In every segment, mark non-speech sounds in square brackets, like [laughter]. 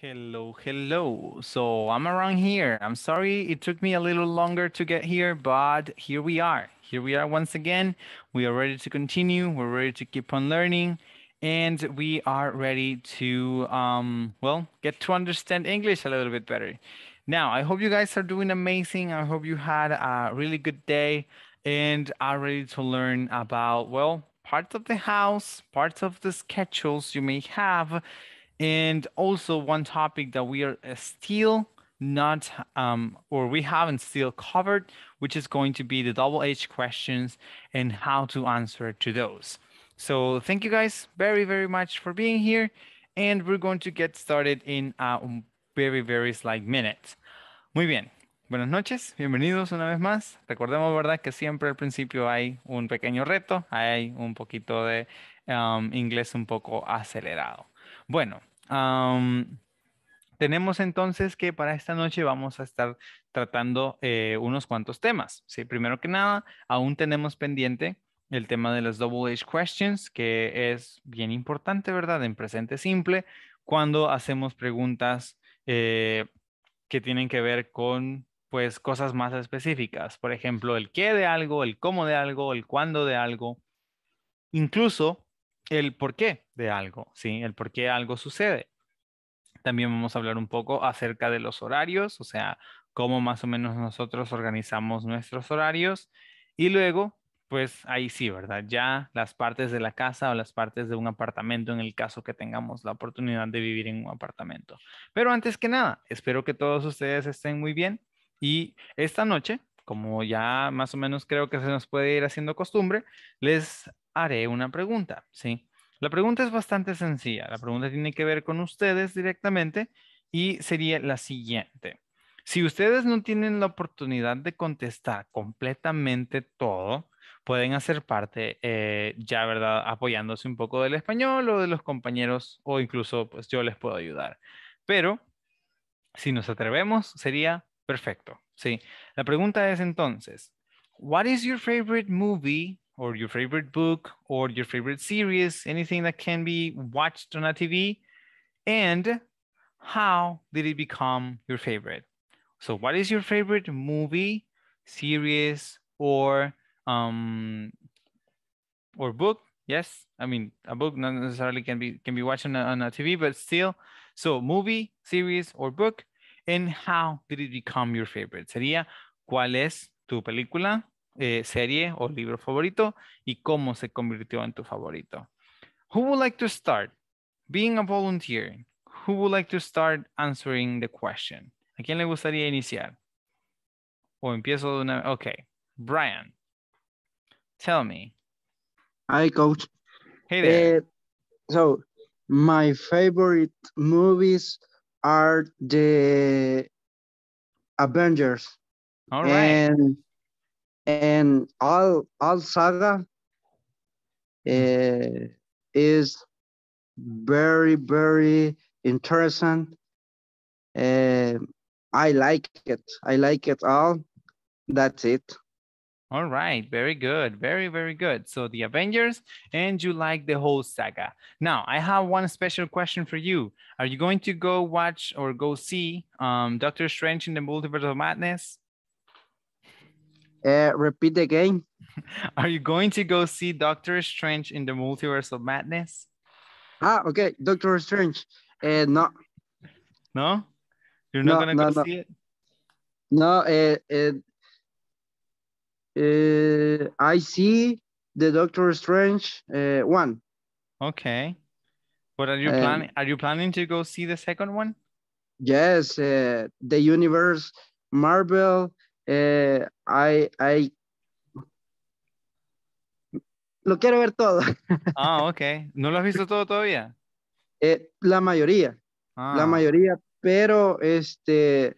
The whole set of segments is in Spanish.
Hello, hello. So I'm around here. I'm sorry it took me a little longer to get here, but here we are. Here we are once again. We are ready to continue. We're ready to keep on learning. And we are ready to, um, well, get to understand English a little bit better. Now, I hope you guys are doing amazing. I hope you had a really good day and are ready to learn about, well, parts of the house, parts of the schedules you may have and also one topic that we are uh, still not, um, or we haven't still covered, which is going to be the double H questions and how to answer to those. So thank you guys very, very much for being here. And we're going to get started in a very, very slight minute. Muy bien. Buenas noches, bienvenidos una vez más. Recordemos, ¿verdad?, que siempre al principio hay un pequeño reto, hay un poquito de um, inglés un poco acelerado. Bueno, tenemos entonces que para esta noche vamos a estar tratando eh, unos cuantos temas. ¿sí? Primero que nada, aún tenemos pendiente el tema de las double H questions, que es bien importante, ¿verdad? En presente simple, cuando hacemos preguntas eh, que tienen que ver con pues cosas más específicas, por ejemplo, el qué de algo, el cómo de algo, el cuándo de algo. Incluso el porqué de algo, ¿sí? El por qué algo sucede. También vamos a hablar un poco acerca de los horarios, o sea, cómo más o menos nosotros organizamos nuestros horarios. Y luego, pues ahí sí, ¿verdad? Ya las partes de la casa o las partes de un apartamento en el caso que tengamos la oportunidad de vivir en un apartamento. Pero antes que nada, espero que todos ustedes estén muy bien y esta noche como ya más o menos creo que se nos puede ir haciendo costumbre, les haré una pregunta, ¿sí? La pregunta es bastante sencilla. La pregunta tiene que ver con ustedes directamente y sería la siguiente. Si ustedes no tienen la oportunidad de contestar completamente todo, pueden hacer parte eh, ya, ¿verdad? Apoyándose un poco del español o de los compañeros o incluso pues yo les puedo ayudar. Pero si nos atrevemos, sería perfecto. Sí. La pregunta es entonces, what is your favorite movie or your favorite book or your favorite series, anything that can be watched on a TV? And how did it become your favorite? So what is your favorite movie, series, or um, or book? Yes, I mean a book not necessarily can be can be watched on a, on a TV, but still. So movie, series, or book, and how did it become your favorite? Sería, ¿cuál es tu película, eh, serie o libro favorito y cómo se convirtió en tu favorito? Who would like to start being a volunteer? Who would like to start answering the question? ¿A quién le gustaría iniciar? O empiezo de una... Okay, Brian, tell me. Hi, coach. Hey there. Uh, so, my favorite movies are the Avengers. All right. And and all all saga uh, is very very interesting. Uh, I like it. I like it all. That's it. All right, very good. Very, very good. So the Avengers and you like the whole saga. Now, I have one special question for you. Are you going to go watch or go see um, Doctor Strange in the Multiverse of Madness? Uh, repeat again. [laughs] Are you going to go see Doctor Strange in the Multiverse of Madness? Ah, okay. Doctor Strange. Uh, no. No? You're not no, going to no, go no. see it? No, uh, uh, Uh, I see the Doctor Strange uh, one. Okay. But are you eh, planning? Are you planning to go see the second one? Yes, the universe, Marvel. Uh, I I lo quiero ver todo. [laughs] Ah, ok. ¿No lo has visto todo todavía? Eh, la mayoría, la ah. mayoría. Pero este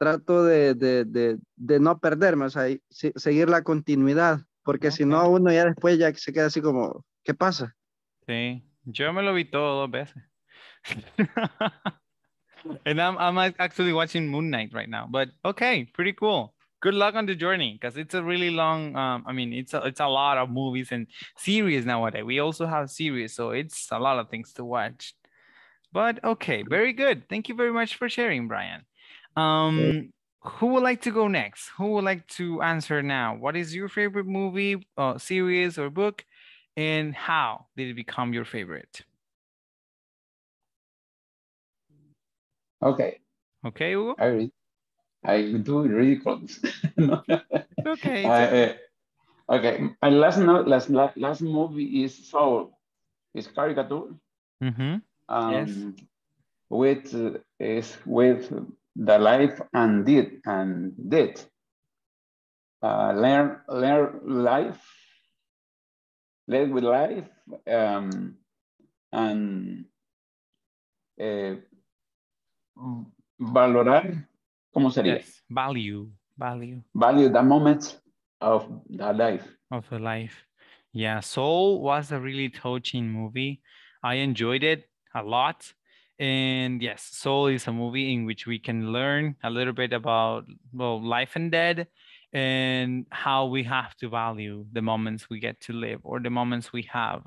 trato de, de, de, de no perderme, o sea, seguir la continuidad, porque si no, uno ya después ya se queda así como, ¿qué pasa? Sí, yo me lo vi todo dos veces. [laughs] and I'm, I'm actually watching Moon Knight right now, but okay, pretty cool. Good luck on the journey, because it's a really long. Um, I mean, it's a, it's a lot of movies and series nowadays. We also have series, so it's a lot of things to watch. But okay, very good. Thank you very much for sharing, Brian. Um, who would like to go next? Who would like to answer now? What is your favorite movie, uh, series, or book, and how did it become your favorite? Okay. Okay, Hugo? I, read, I do really close. [laughs] Okay. I, uh, okay. My uh, last, last, last movie is Soul. It's caricature. Mm -hmm. um, yes. With, uh, is with the life and did and did Uh, learn, learn life, live with life, um, and uh, valorar, ¿cómo sería? Yes, value, value. Value the moments of the life. Of the life. Yeah, Soul was a really touching movie. I enjoyed it a lot. And yes, Soul is a movie in which we can learn a little bit about well, life and death and how we have to value the moments we get to live or the moments we have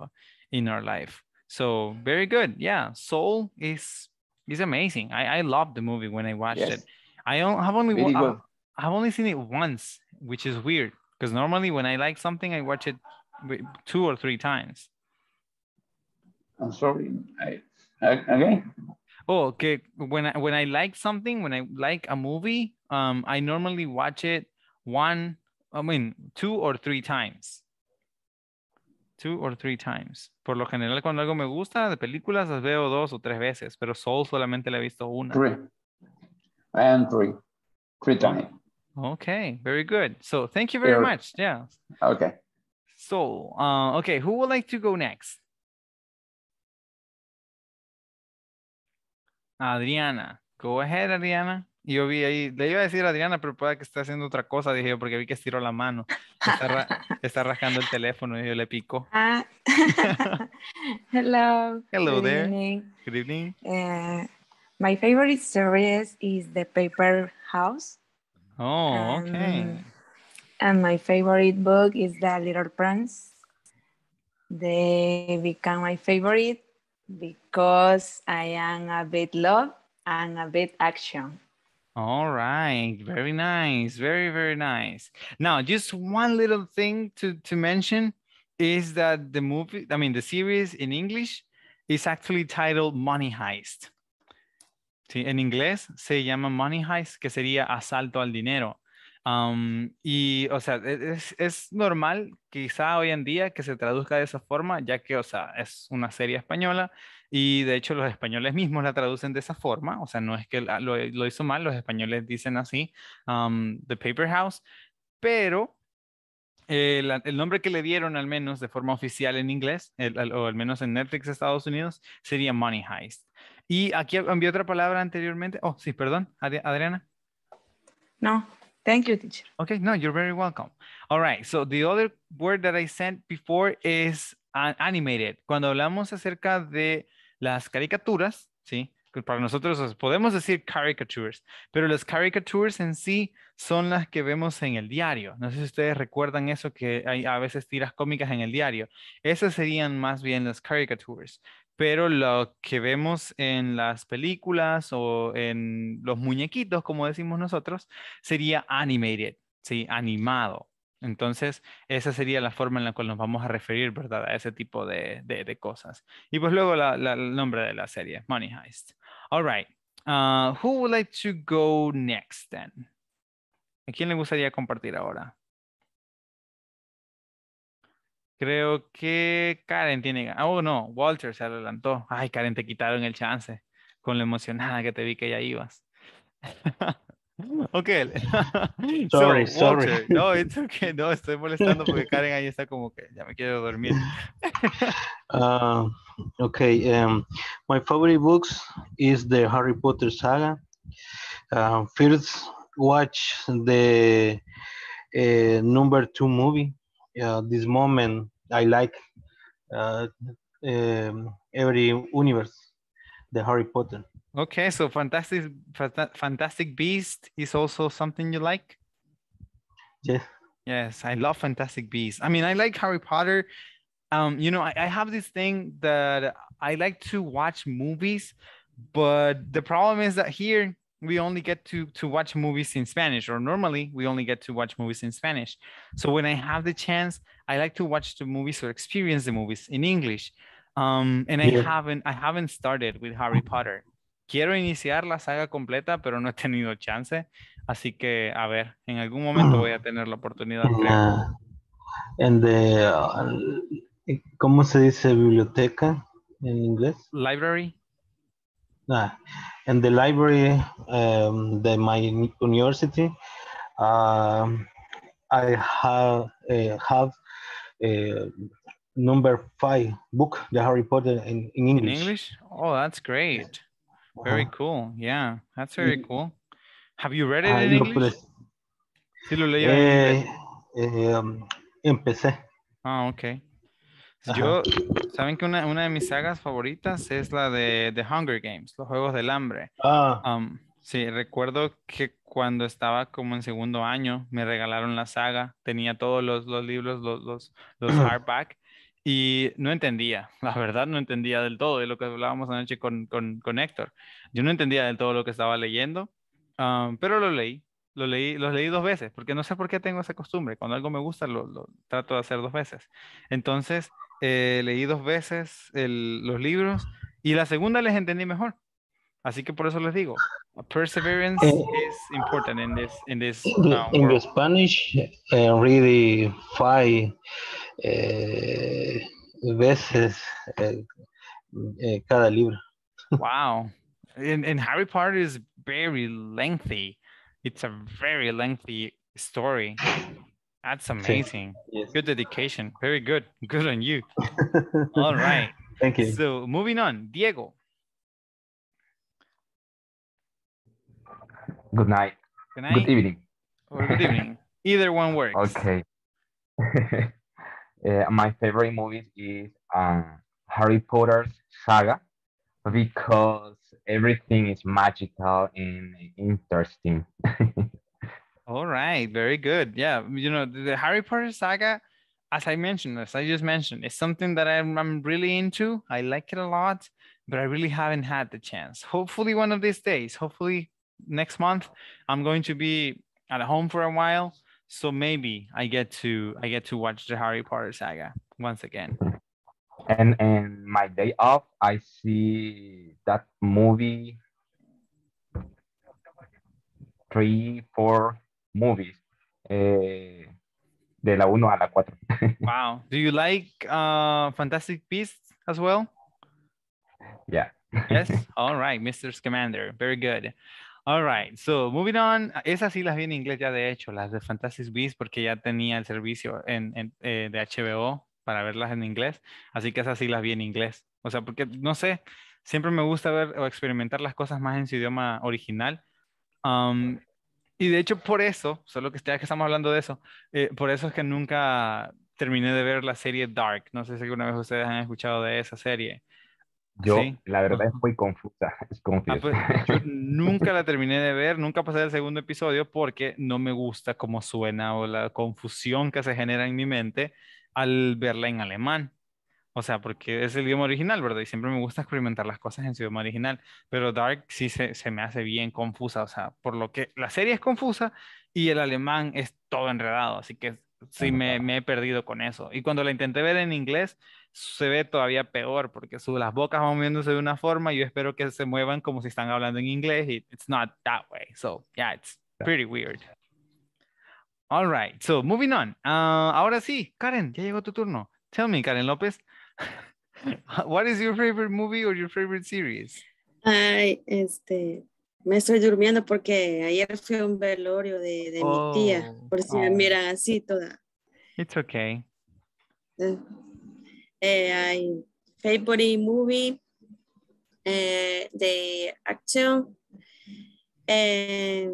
in our life. So very good. Yeah, Soul is is amazing. I I loved the movie when I watched yes. it. I have only really I, I've only seen it once, which is weird because normally when I like something, I watch it two or three times. I'm sorry, I Okay. Oh, okay. When I, when I like something, when I like a movie, um, I normally watch it one, I mean, two or three times. Two or three times. Por lo general, cuando algo me gusta de películas, las veo dos o tres veces, pero Soul solamente la he visto una. Three. And three. Three times. Okay, very good. So thank you very much. Yeah. Okay. So, uh, okay, who would like to go next? Adriana. Go ahead, Adriana. yo vi ahí, le iba a decir a Adriana, pero puede que esté haciendo otra cosa, dije yo, porque vi que estiró la mano. Está, [laughs] el teléfono y yo le pico. Ah. [laughs] Hello. Hello Good there. Evening. Good evening. Eh, my favorite series is The Paper House. Oh, okay. Um, and my favorite book is The Little Prince. They become my favorite Because I am a bit love and a bit action. All right, very nice, very, very nice. Now, just one little thing to, to mention is that the movie, I mean, the series in English is actually titled Money Heist. Sí, en inglés se llama Money Heist, que sería Asalto al Dinero. y, o sea, e, es, es, normal quizá hoy en día que se traduzca de esa forma, ya que, o sea, es una serie española y de hecho los españoles mismos la traducen de esa forma, o sea, no es que lo, lo hizo mal, los españoles dicen así, The Paper House, pero eh, el nombre que le dieron al menos de forma oficial en inglés, o al menos en Netflix Estados Unidos, sería Money Heist. Y aquí envió otra palabra anteriormente, oh, sí, perdón, Adriana. No, Thank you, teacher. Okay, no, you're very welcome. All right, so the other word that I sent before is animated. Cuando hablamos acerca de las caricaturas, ¿sí? Para nosotros podemos decir caricatures, pero las caricatures en sí son las que vemos en el diario. No sé si ustedes recuerdan eso, que hay a veces tiras cómicas en el diario. Esas serían más bien las caricatures pero lo que vemos en las películas o en los muñequitos, como decimos nosotros, sería animated, ¿sí? Animado. Entonces, esa sería la forma en la cual nos vamos a referir, ¿verdad? A ese tipo de, cosas. Y pues luego el nombre de la serie, Money Heist. All right. Uh, who would like to go next then? ¿A quién le gustaría compartir ahora? Creo que Karen tiene. Oh, ah, no, Walter se adelantó. Ay, Karen, te quitaron el chance con lo emocionada que te vi que ya ibas. [laughs] ok. [laughs] sorry, sorry. no, [laughs] it's okay. No, estoy molestando porque Karen ahí está como que ya me quiero dormir. Ah, ok. okay. Um, em, my favorite books is the Harry Potter saga. Ah, first, watch the eh, number two movie. this moment I like uh, um, every universe, the Harry Potter. Okay, so Fantastic Fantastic Beast is also something you like. Yes. Yes, I love Fantastic Beasts. I mean, I like Harry Potter. Um, you know, I, I have this thing that I like to watch movies, but the problem is that here we only get to to watch movies in Spanish, or normally we only get to watch movies in Spanish. So when I have the chance, I like to watch the movies or experience the movies in English. Um, and I haven't I haven't started with Harry Potter. Quiero iniciar la saga completa, pero no he tenido chance. Así que a ver, en algún momento voy a tener la oportunidad. Creo. En ah. de, uh, ¿cómo se dice biblioteca en inglés? Library. Ah, in the library, um, the my university, uh, I have uh, have uh, number five book, the Harry Potter en in English. Oh, that's great. Very cool. Yeah, that's very cool. Have you read it in English? ¿Sí lo leí eh, eh, um, empecé. Ah, ok. Yo, saben que una, una, de mis sagas favoritas es la de The Hunger Games, los Juegos del Hambre. Ah, um, Sí, recuerdo que cuando estaba como en segundo año me regalaron la saga, tenía todos los, libros, los, los, los [clears throat] hardback, y no entendía, [laughs] la verdad no entendía del todo de lo que hablábamos anoche con, con, con Héctor. Yo no entendía del todo lo que estaba leyendo, pero lo leí, lo leí, los leí dos veces, porque no sé por qué tengo esa costumbre, cuando algo me gusta lo, trato de hacer dos veces. Entonces, eh, leí dos veces los libros y la segunda les entendí mejor Así que por eso les digo, perseverance uh, is important in this in this. In, the, uh, in the Spanish, uh, really five eh, veces cada libro. Wow, and, and Harry Potter is very lengthy. It's a very lengthy story. That's amazing. Yes. Good dedication. Very good. Good on you. All right. [laughs] Thank you. So moving on, Diego. Good night. Good night. Good evening. Or good evening. [laughs] Either one works. Okay. [laughs] uh, my favorite movie is um, Harry Potter's saga because everything is magical and interesting. [laughs] All right, very good. Yeah, you know, the Harry Potter saga, as I mentioned, as I just mentioned, is something that I'm, I'm really into. I like it a lot, but I really haven't had the chance. Hopefully, one of these days, hopefully, next month. I'm going to be at home for a while, so maybe I get to I get to watch the Harry Potter saga once again. And and my day off, I see that movie three, four movies. Eh, de la uno a la cuatro. [laughs] wow. Do you like uh, Fantastic Beasts as well? Yeah. yes. [laughs] All right, Mr. Scamander. Very good. Alright, so moving on. Ah, esas sí las vi en inglés ya, de hecho, las de Fantasy Beasts, porque ya tenía el servicio eh, de HBO para verlas en inglés. Así que esas sí las vi en inglés. O sea, porque no sé, siempre me gusta ver o experimentar las cosas más en su idioma original. y de hecho, por eso, solo que ya que estamos hablando de eso, eh, por eso es que nunca terminé de ver la serie Dark. No sé si alguna vez ustedes han escuchado de esa serie. Yo, la verdad, es [laughs] muy confusa. [laughs] Ah, pues, nunca la terminé de ver, nunca pasé el segundo episodio porque no me gusta cómo suena o la confusión que se genera en mi mente al verla en alemán. O sea, porque es el idioma original, ¿verdad? Y siempre me gusta experimentar las cosas en su idioma original. Pero Dark sí se, me hace bien confusa. O sea, por lo que la serie es confusa y el alemán es todo enredado. Así que sí me, me he perdido con eso. Y cuando la intenté ver en inglés, se ve todavía peor porque su, las bocas van moviéndose de una forma y yo espero que se muevan como si están hablando en inglés y it's not that way. So, yeah, it's pretty weird. All right, so moving on. Ah, ahora sí, Karen, ya llegó tu turno. Tell me, Karen López, [laughs] what is your favorite movie or your favorite series? Ay, este, me estoy durmiendo porque ayer fue un velorio de, de mi tía, oh, por si oh. me miran así toda. It's okay. Eh, eh, hay favorite movie eh, de acción, eh,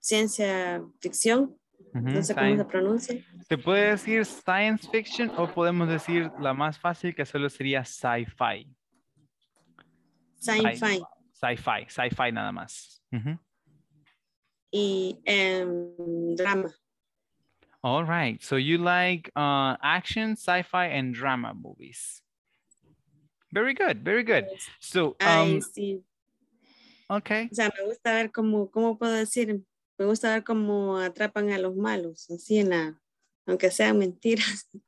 ciencia ficción, no sé cómo se pronuncia. ¿Se puede decir science fiction o podemos decir la más fácil que solo sería sci-fi? Sci-fi. Sci-fi, sci-fi nada más. Y em, drama. All right. So you like uh, action, sci-fi, and drama movies. Very good, very good. Pues, so, um, Okay. O sea, me gusta ver cómo, cómo puedo decir, me gusta ver cómo atrapan a los malos, así en la, aunque sean mentiras. [laughs]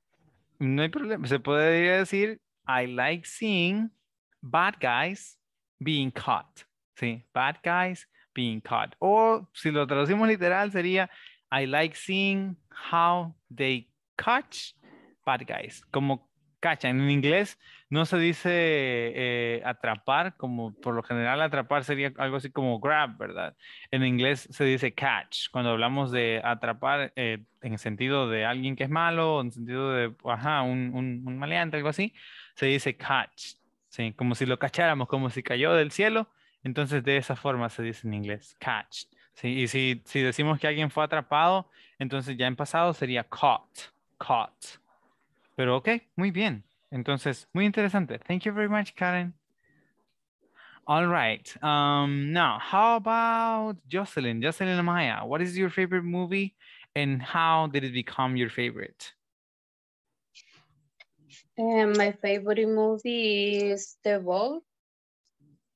No hay problema. Se puede decir, I like seeing bad guys being caught. Sí, bad guys being caught. O si lo traducimos literal sería, I like seeing how they catch bad guys. Como cacha. En inglés no se dice eh, atrapar, como por lo general atrapar sería algo así como grab, ¿verdad? En inglés se dice catch. Cuando hablamos de atrapar eh, en el sentido de alguien que es malo, en el sentido de, ajá, un, un, maleante, algo así, se dice catch. Sí, como si lo cacháramos, como si cayó del cielo. Entonces de esa forma se dice en inglés, catch. Sí, y si, si decimos que alguien fue atrapado, entonces ya en pasado sería caught, caught. Pero ok, muy bien. Entonces, muy interesante. Thank you very much, Karen. All right. Um, now, how about Jocelyn? Jocelyn Amaya, what is your favorite movie and how did it become your favorite? Eh, my favorite movie is The Ball.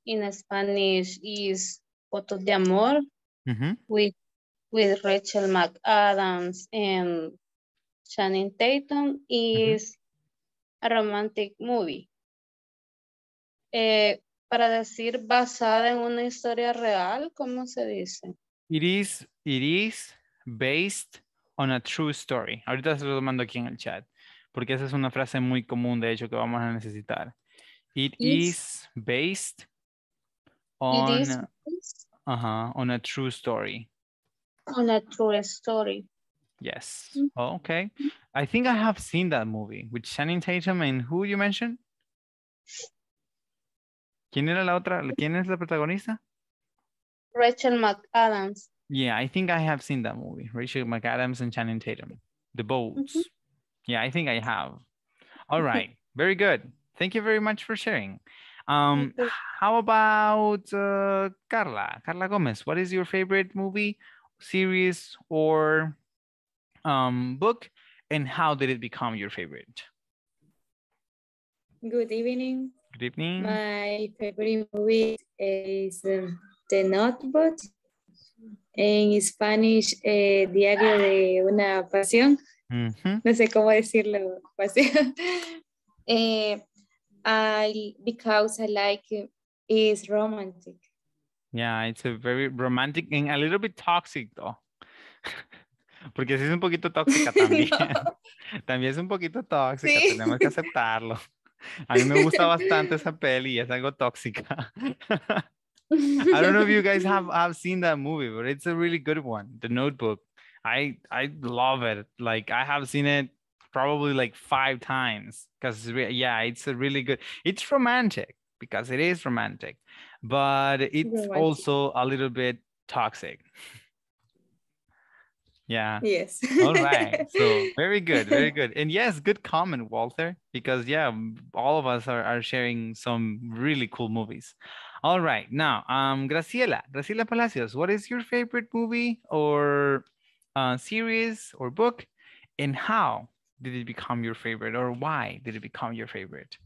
In Spanish is Fotos de Amor with Rachel McAdams and Shannon Tatum is a romantic movie. Eh, para decir basada en una historia real, ¿cómo se dice? It is, based on a true story. Ahorita se lo mando aquí en el chat, porque esa es una frase muy común, de hecho, que vamos a necesitar. It is based on... uh-huh on a true story on a true story yes mm-hmm. oh, okay i think i have seen that movie with Channing Tatum and who you mentioned quién era la otra quién es la protagonista Rachel McAdams yeah i think i have seen that movie Rachel McAdams and Channing Tatum the boats mm-hmm. yeah i think i have all right very good thank you very much for sharing um, how about uh, Carla? Carla Gomez, what is your favorite movie, series, or um, book, and how did it become your favorite? Good evening. Good evening. My favorite movie is um, The Notebook. In Spanish, eh, Diario de una Pasión. Uh mm-hmm. -huh. No sé cómo decirlo, pasión. [laughs] Eh, I because I like it is romantic. Yeah, it's a very romantic and a little bit toxic though. [laughs] Porque sí es un poquito tóxica [laughs] también. No. [laughs] También es un poquito tóxica, sí. tenemos que aceptarlo. A mí me gusta bastante esa peli, es algo tóxica. I don't know if you guys have, have seen that movie, but it's a really good one, The Notebook. I I love it. Like I have seen it probably like five times because yeah it's a really good it's romantic because it is romantic but it's romantic. also a little bit toxic yeah yes all right [laughs] so very good very good and yes good comment walter because yeah all of us are, are sharing some really cool movies all right now um graciela graciela palacios what is your favorite movie or uh, series or book and how did it become your favorite or why did it become your favorite?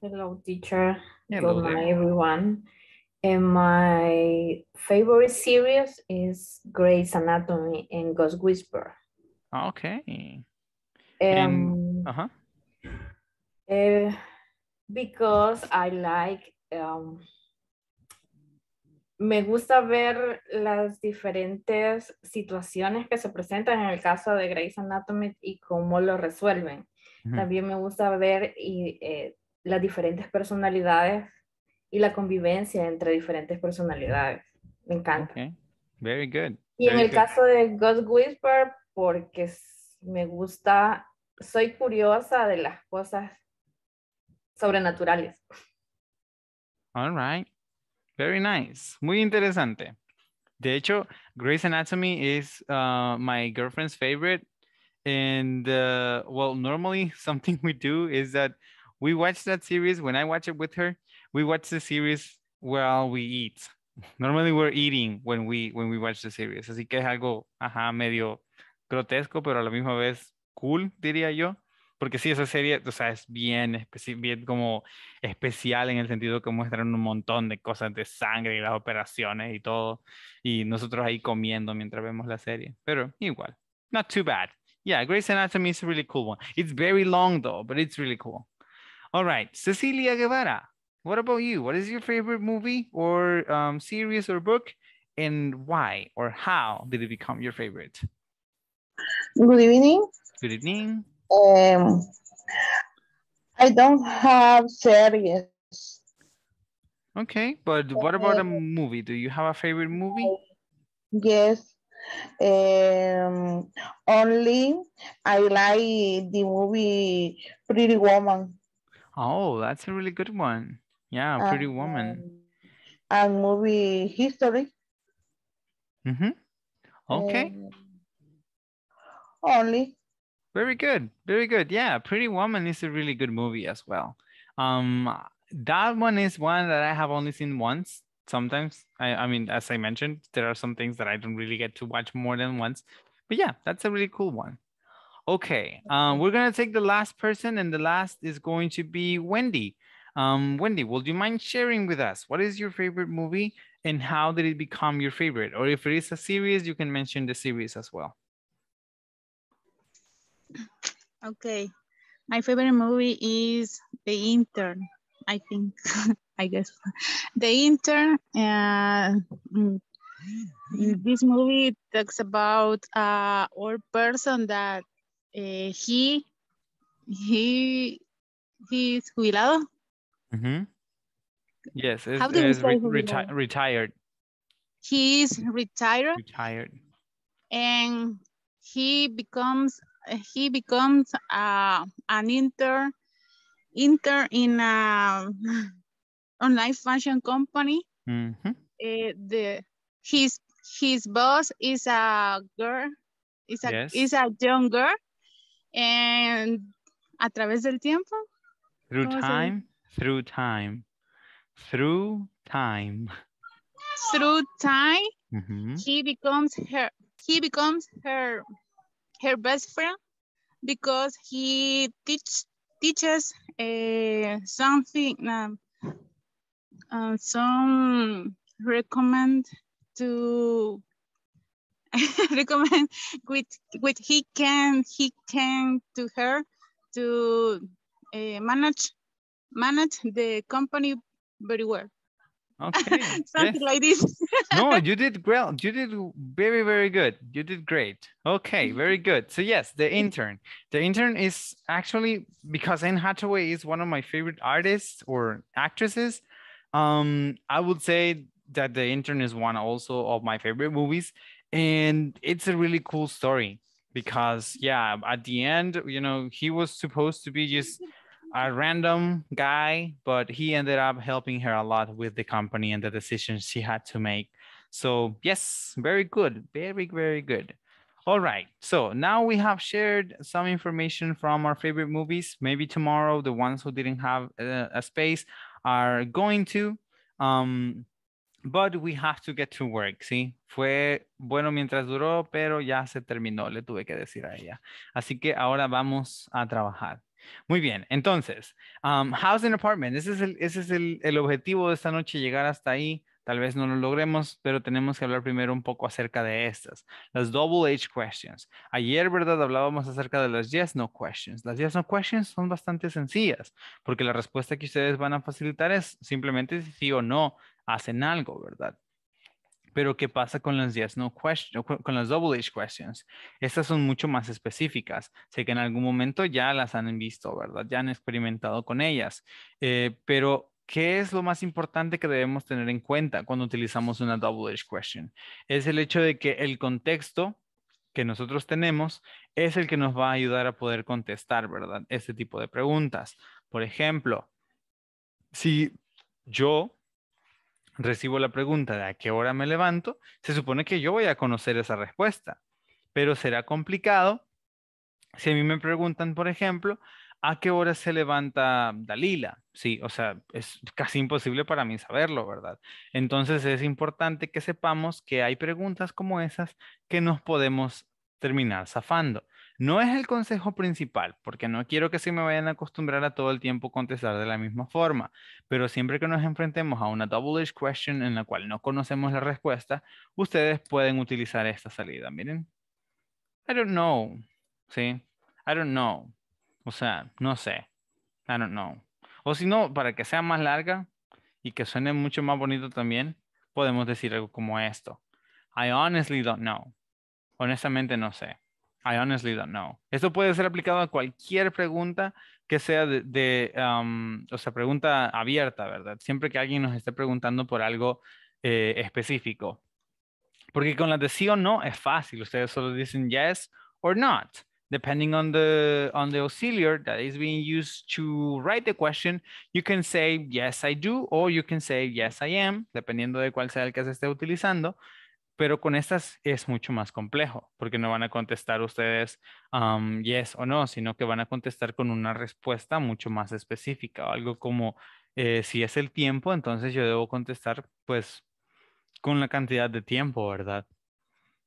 Hello, teacher. Hello, Good night, everyone. And my favorite series is Grey's Anatomy and Ghost Whisper. Okay. Um, and, uh-huh. Uh, because I like um, me gusta ver las diferentes situaciones que se presentan en el caso de Grey's Anatomy y cómo lo resuelven. También me gusta ver eh, las diferentes personalidades y la convivencia entre diferentes personalidades. Me encanta. Very good. Y en el caso de Ghost Whisper, porque me gusta, soy curiosa de las cosas sobrenaturales. All right. Very nice. Muy interesante. De hecho, Grey's Anatomy is uh, my girlfriend's favorite. And uh, well, normally [laughs] something we do is that we watch that series. When I watch it with her, we watch the series while we eat. [laughs] Normally we're eating when we when we watch the series. Así que es algo, ajá, medio grotesco, pero a la misma vez cool, diría yo. Porque sí, esa serie, o sea, es bien, bien como especial en el sentido que muestran un montón de cosas de sangre y las operaciones y todo. Y nosotros ahí comiendo mientras vemos la serie. Pero igual, not too bad. Yeah, Grey's Anatomy is a really cool one. It's very long though, but it's really cool. All right, Cecilia Guevara, what about you? What is your favorite movie or um, series or book? And why or how did it become your favorite? Good evening. Good evening. Um, I don't have series. Okay, but what about a um, movie? Do you have a favorite movie? Yes. Um, only I like the movie Pretty Woman. Oh, that's a really good one. Yeah, Pretty Woman. And movie History. Mm-hmm. Okay. Um, only. Very good. Very good. Yeah. Pretty Woman is a really good movie as well. Um, that one is one that I have only seen once. Sometimes, I, I mean, as I mentioned, there are some things that I don't really get to watch more than once. But yeah, that's a really cool one. Okay, um, we're gonna take the last person, and the last is going to be Wendy. Um, Wendy, would you mind sharing with us what is your favorite movie and how did it become your favorite? Or if it is a series, you can mention the series as well. Okay. My favorite movie is The Intern, I think, [laughs] I guess. The Intern, uh, mm, this movie talks about uh, old person that uh, he, he, he is jubilado. Mm -hmm. Yes, it's, How do it's re reti retired. He is retired. Retired. And he becomes uh, he becomes uh, an intern, intern in a online fashion company. Mm -hmm. uh, the his his boss is a girl, is a yes. is a young girl, and a través del tiempo. Through time, through time, through time. Through time, mm -hmm. he becomes her. He becomes her her best friend because he teach, teaches uh, something, um, uh, some recommend to [laughs] recommend with with he can he can to her to uh, manage manage the company very well. Okay. Something like this. no, you did well. You did very, very good. You did great. Okay, very good. So yes, the intern. The intern is actually because Anne Hathaway is one of my favorite artists or actresses. Um, I would say that the intern is one also of my favorite movies, and it's a really cool story because yeah, at the end, you know, he was supposed to be just a random guy, but he ended up helping her a lot with the company and the decisions she had to make. So yes, very good. Very, very good. All right. So now we have shared some information from our favorite movies. Maybe tomorrow, the ones who didn't have uh, a, space are going to. Um, but we have to get to work, ¿sí? Fue bueno mientras duró, pero ya se terminó, le tuve que decir a ella. Así que ahora vamos a trabajar. Muy bien, entonces, um, house and apartment, ese es, el, es el, el, objetivo de esta noche, llegar hasta ahí. Tal vez no lo logremos, pero tenemos que hablar primero un poco acerca de estas, las double H questions. Ayer, ¿verdad? Hablábamos acerca de las yes no questions. Las yes no questions son bastante sencillas, porque la respuesta que ustedes van a facilitar es simplemente si sí o no hacen algo, ¿verdad? Pero ¿qué pasa con las yes no question, con las double edge questions? Estas son mucho más específicas. Sé que en algún momento ya las han visto, ¿verdad? Ya han experimentado con ellas. Eh, pero ¿qué es lo más importante que debemos tener en cuenta cuando utilizamos una double edge question? Es el hecho de que el contexto que nosotros tenemos es el que nos va a ayudar a poder contestar, ¿verdad? Este tipo de preguntas. Por ejemplo, si yo recibo la pregunta de a qué hora me levanto, se supone que yo voy a conocer esa respuesta, pero será complicado si a mí me preguntan, por ejemplo, a qué hora se levanta Dalila. Sí, o sea, es casi imposible para mí saberlo, ¿verdad? Entonces es importante que sepamos que hay preguntas como esas que nos podemos terminar zafando. No es el consejo principal, porque no quiero que se me vayan a acostumbrar a todo el tiempo contestar de la misma forma, pero siempre que nos enfrentemos a una double-edged question en la cual no conocemos la respuesta, ustedes pueden utilizar esta salida. Miren, I don't know, ¿sí? I don't know. O sea, no sé. I don't know. O si no, para que sea más larga y que suene mucho más bonito también, podemos decir algo como esto. I honestly don't know. Honestamente no sé. I honestly don't know. Esto puede ser aplicado a cualquier pregunta que sea de, um, o sea, pregunta abierta, ¿verdad? Siempre que alguien nos esté preguntando por algo eh, específico. Porque con la de sí o no es fácil. Ustedes solo dicen yes or not. Depending on the, on the that is being used to write the question, you can say yes, I do, or you can say yes, I am, dependiendo de cuál sea el que se esté utilizando pero con estas es mucho más complejo, porque no van a contestar ustedes yes o no, sino que van a contestar con una respuesta mucho más específica, algo como eh, si es el tiempo, entonces yo debo contestar pues con la cantidad de tiempo, ¿verdad?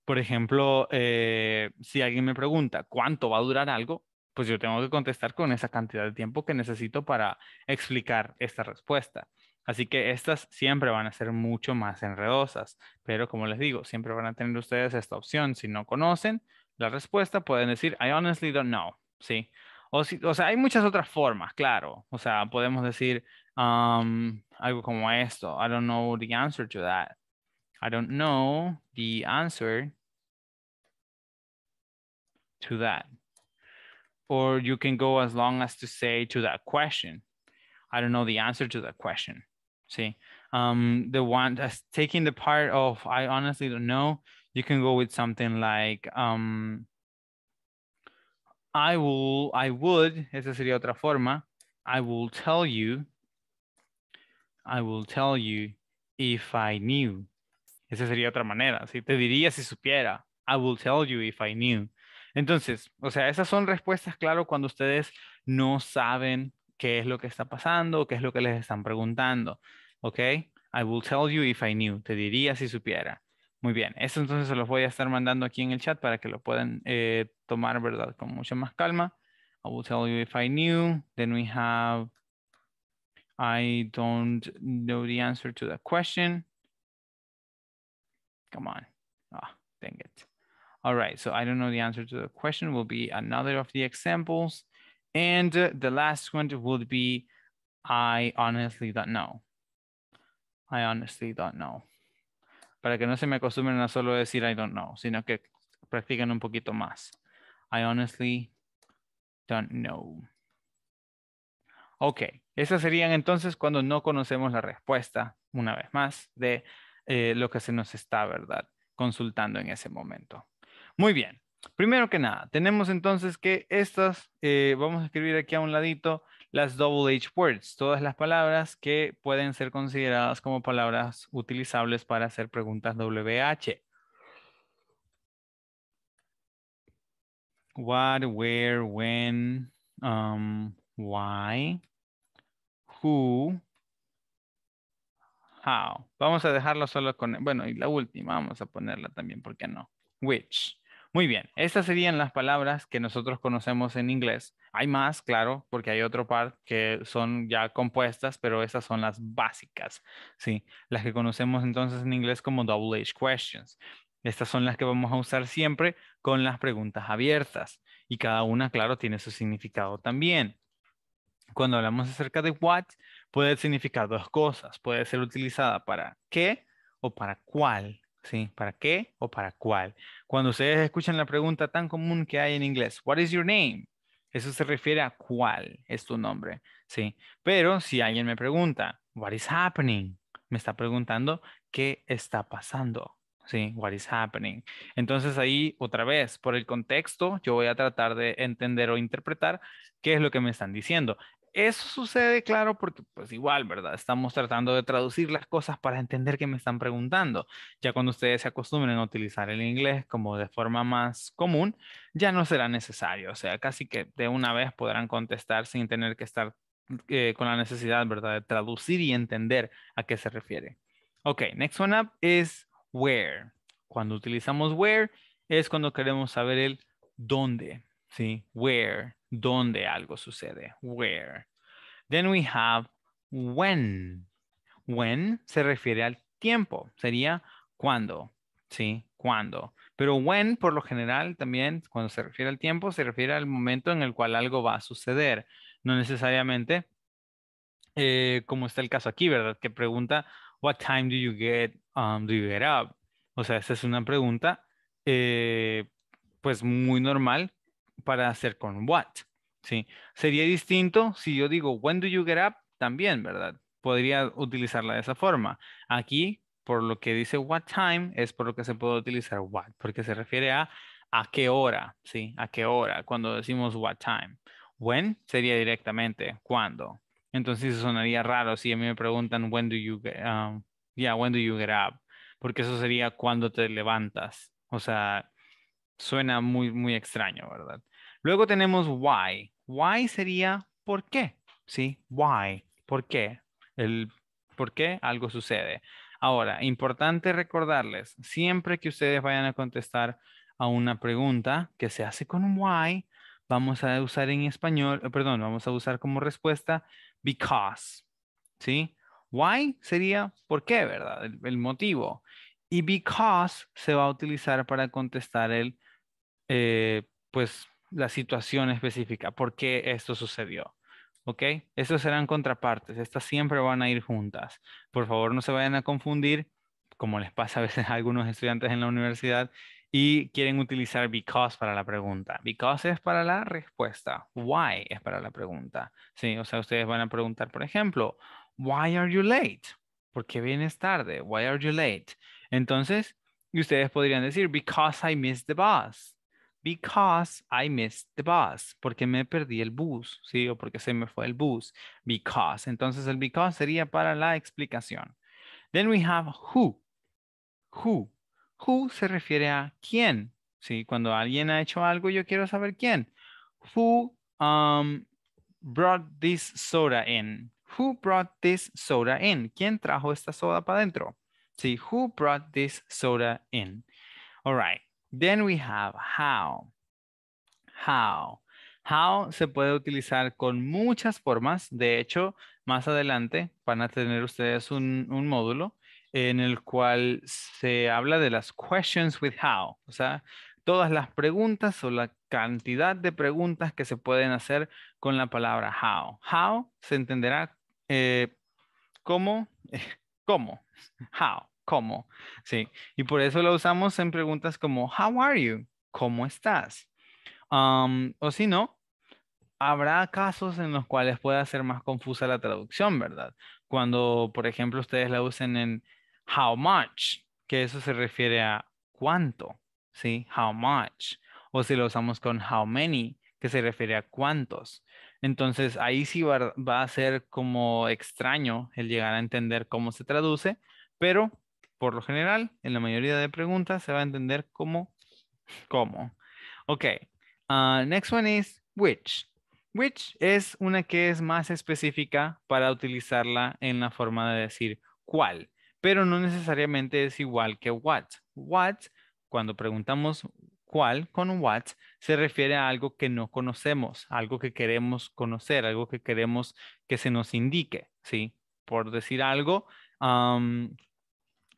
Por ejemplo, eh, si alguien me pregunta cuánto va a durar algo, pues yo tengo que contestar con esa cantidad de tiempo que necesito para explicar esta respuesta. Así que estas siempre van a ser mucho más enredosas, pero como les digo, siempre van a tener ustedes esta opción. Si no conocen la respuesta, pueden decir, I honestly don't know, ¿sí? O, sea, hay muchas otras formas, claro. O sea, podemos decir um, algo como esto, I don't know the answer to that. I don't know the answer to that. Or you can go as long as to say to that question. I don't know the answer to that question sí, um, the one that's taking the part of I honestly don't know. You can go with something like um, I will, I would. Esa sería otra forma. I will tell you. I will tell you if I knew. Esa sería otra manera. Si te diría si supiera. I will tell you if I knew. Entonces, o sea, esas son respuestas, claro, cuando ustedes no saben qué es lo que está pasando, qué es lo que les están preguntando. Okay, I will tell you if I knew. Te diría si supiera. Muy bien. Esto entonces se los voy a estar mandando aquí en el chat para que lo puedan eh, tomar, ¿verdad? Con mucha más calma. I will tell you if I knew. Then we have, I don't know the answer to that question. Come on. Ah, oh, dang it. All right, so I don't know the answer to the question will be another of the examples. And the last one would be, I honestly don't know. I honestly don't know. Para que no se me acostumbren a solo decir I don't know, sino que practiquen un poquito más. I honestly don't know. Ok, esas serían entonces cuando no conocemos la respuesta, una vez más, de eh, lo que se nos está, ¿verdad? Consultando en ese momento. Muy bien, primero que nada, tenemos entonces que estas, eh, vamos a escribir aquí a un ladito las double-H words, todas las palabras que pueden ser consideradas como palabras utilizables para hacer preguntas WH. What, where, when, um, why, who, how. Vamos a dejarlo solo con, bueno, y la última, vamos a ponerla también, ¿por qué no? Which. Muy bien, estas serían las palabras que nosotros conocemos en inglés. Hay más, claro, porque hay otro par que son ya compuestas, pero estas son las básicas, ¿sí? Las que conocemos entonces en inglés como double H questions. Estas son las que vamos a usar siempre con las preguntas abiertas. Y cada una, claro, tiene su significado también. Cuando hablamos acerca de what, puede significar dos cosas. Puede ser utilizada para qué o para cuál. Sí, ¿para qué o para cuál? Cuando ustedes escuchan la pregunta tan común que hay en inglés, what is your name? Eso se refiere a cuál es tu nombre, ¿sí? Pero si alguien me pregunta, what is happening? Me está preguntando qué está pasando, ¿sí? What is happening? Entonces ahí, otra vez, por el contexto, yo voy a tratar de entender o interpretar qué es lo que me están diciendo. Eso sucede, claro, porque pues igual, ¿verdad? Estamos tratando de traducir las cosas para entender qué me están preguntando. Ya cuando ustedes se acostumbren a utilizar el inglés como de forma más común, ya no será necesario. O sea, casi que de una vez podrán contestar sin tener que estar eh, con la necesidad, ¿verdad? De traducir y entender a qué se refiere. Ok, next one up is where. Cuando utilizamos where es cuando queremos saber el dónde, ¿sí? Where donde algo sucede, where. Then we have when. When se refiere al tiempo, sería cuando, ¿sí? Cuando. Pero when, por lo general, también cuando se refiere al tiempo, se refiere al momento en el cual algo va a suceder. No necesariamente eh, como está el caso aquí, ¿verdad? Que pregunta, what time do you get, um, do you get up? O sea, esa es una pregunta eh, pues muy normal para hacer con what. ¿sí? Sería distinto si yo digo, when do you get up? También, ¿verdad? Podría utilizarla de esa forma. Aquí, por lo que dice what time, es por lo que se puede utilizar what, porque se refiere a a qué hora, ¿sí? A qué hora, cuando decimos what time. When sería directamente, ¿cuándo? Entonces sonaría raro si a mí me preguntan, when do you get, um, yeah, when do you get up? Porque eso sería cuando te levantas. O sea, Suena muy, muy extraño, ¿verdad? Luego tenemos why. Why sería por qué, ¿sí? Why, por qué, el por qué algo sucede. Ahora, importante recordarles, siempre que ustedes vayan a contestar a una pregunta que se hace con why, vamos a usar en español, eh, perdón, vamos a usar como respuesta because, ¿sí? Why sería por qué, ¿verdad? el motivo. Y because se va a utilizar para contestar el eh, pues la situación específica, por qué esto sucedió. ¿Ok? Estas serán contrapartes, estas siempre van a ir juntas. Por favor, no se vayan a confundir, como les pasa a veces a algunos estudiantes en la universidad, y quieren utilizar because para la pregunta. Because es para la respuesta. Why es para la pregunta. Sí, o sea, ustedes van a preguntar, por ejemplo, why are you late? ¿Por qué vienes tarde? Why are you late? Entonces, ustedes podrían decir because I missed the bus. Because I missed the bus. Porque me perdí el bus, ¿sí? O porque se me fue el bus. Because. Entonces el because sería para la explicación. Then we have who. Who. Who se refiere a quién. ¿Sí? Cuando alguien ha hecho algo, yo quiero saber quién. Who um, brought this soda in? Who brought this soda in? ¿Quién trajo esta soda para adentro? ¿Sí? Who brought this soda in? All right. Then we have how. How. How se puede utilizar con muchas formas. De hecho, más adelante van a tener ustedes un, módulo en el cual se habla de las questions with how. O sea, todas las preguntas o la cantidad de preguntas que se pueden hacer con la palabra how. How se entenderá eh, como, [laughs] cómo, how. ¿Cómo? Sí. Y por eso lo usamos en preguntas como How are you? ¿Cómo estás? o si no, habrá casos en los cuales pueda ser más confusa la traducción, ¿verdad? Cuando, por ejemplo, ustedes la usen en how much, que eso se refiere a cuánto, ¿sí? How much. O si lo usamos con how many, que se refiere a cuántos. Entonces, ahí sí va a ser como extraño el llegar a entender cómo se traduce, pero por lo general, en la mayoría de preguntas, se va a entender como, cómo. Ok, ah, next one is which. Which es una que es más específica para utilizarla en la forma de decir cuál, pero no necesariamente es igual que what. What, cuando preguntamos cuál con what, se refiere a algo que no conocemos, algo que queremos conocer, algo que queremos que se nos indique, ¿sí? Por decir algo,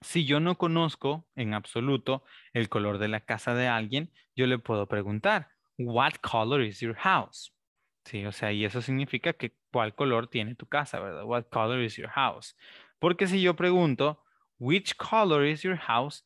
si yo no conozco en absoluto el color de la casa de alguien, yo le puedo preguntar, what color is your house? Sí, o sea, y eso significa que cuál color tiene tu casa, ¿verdad? What color is your house? Porque si yo pregunto, which color is your house?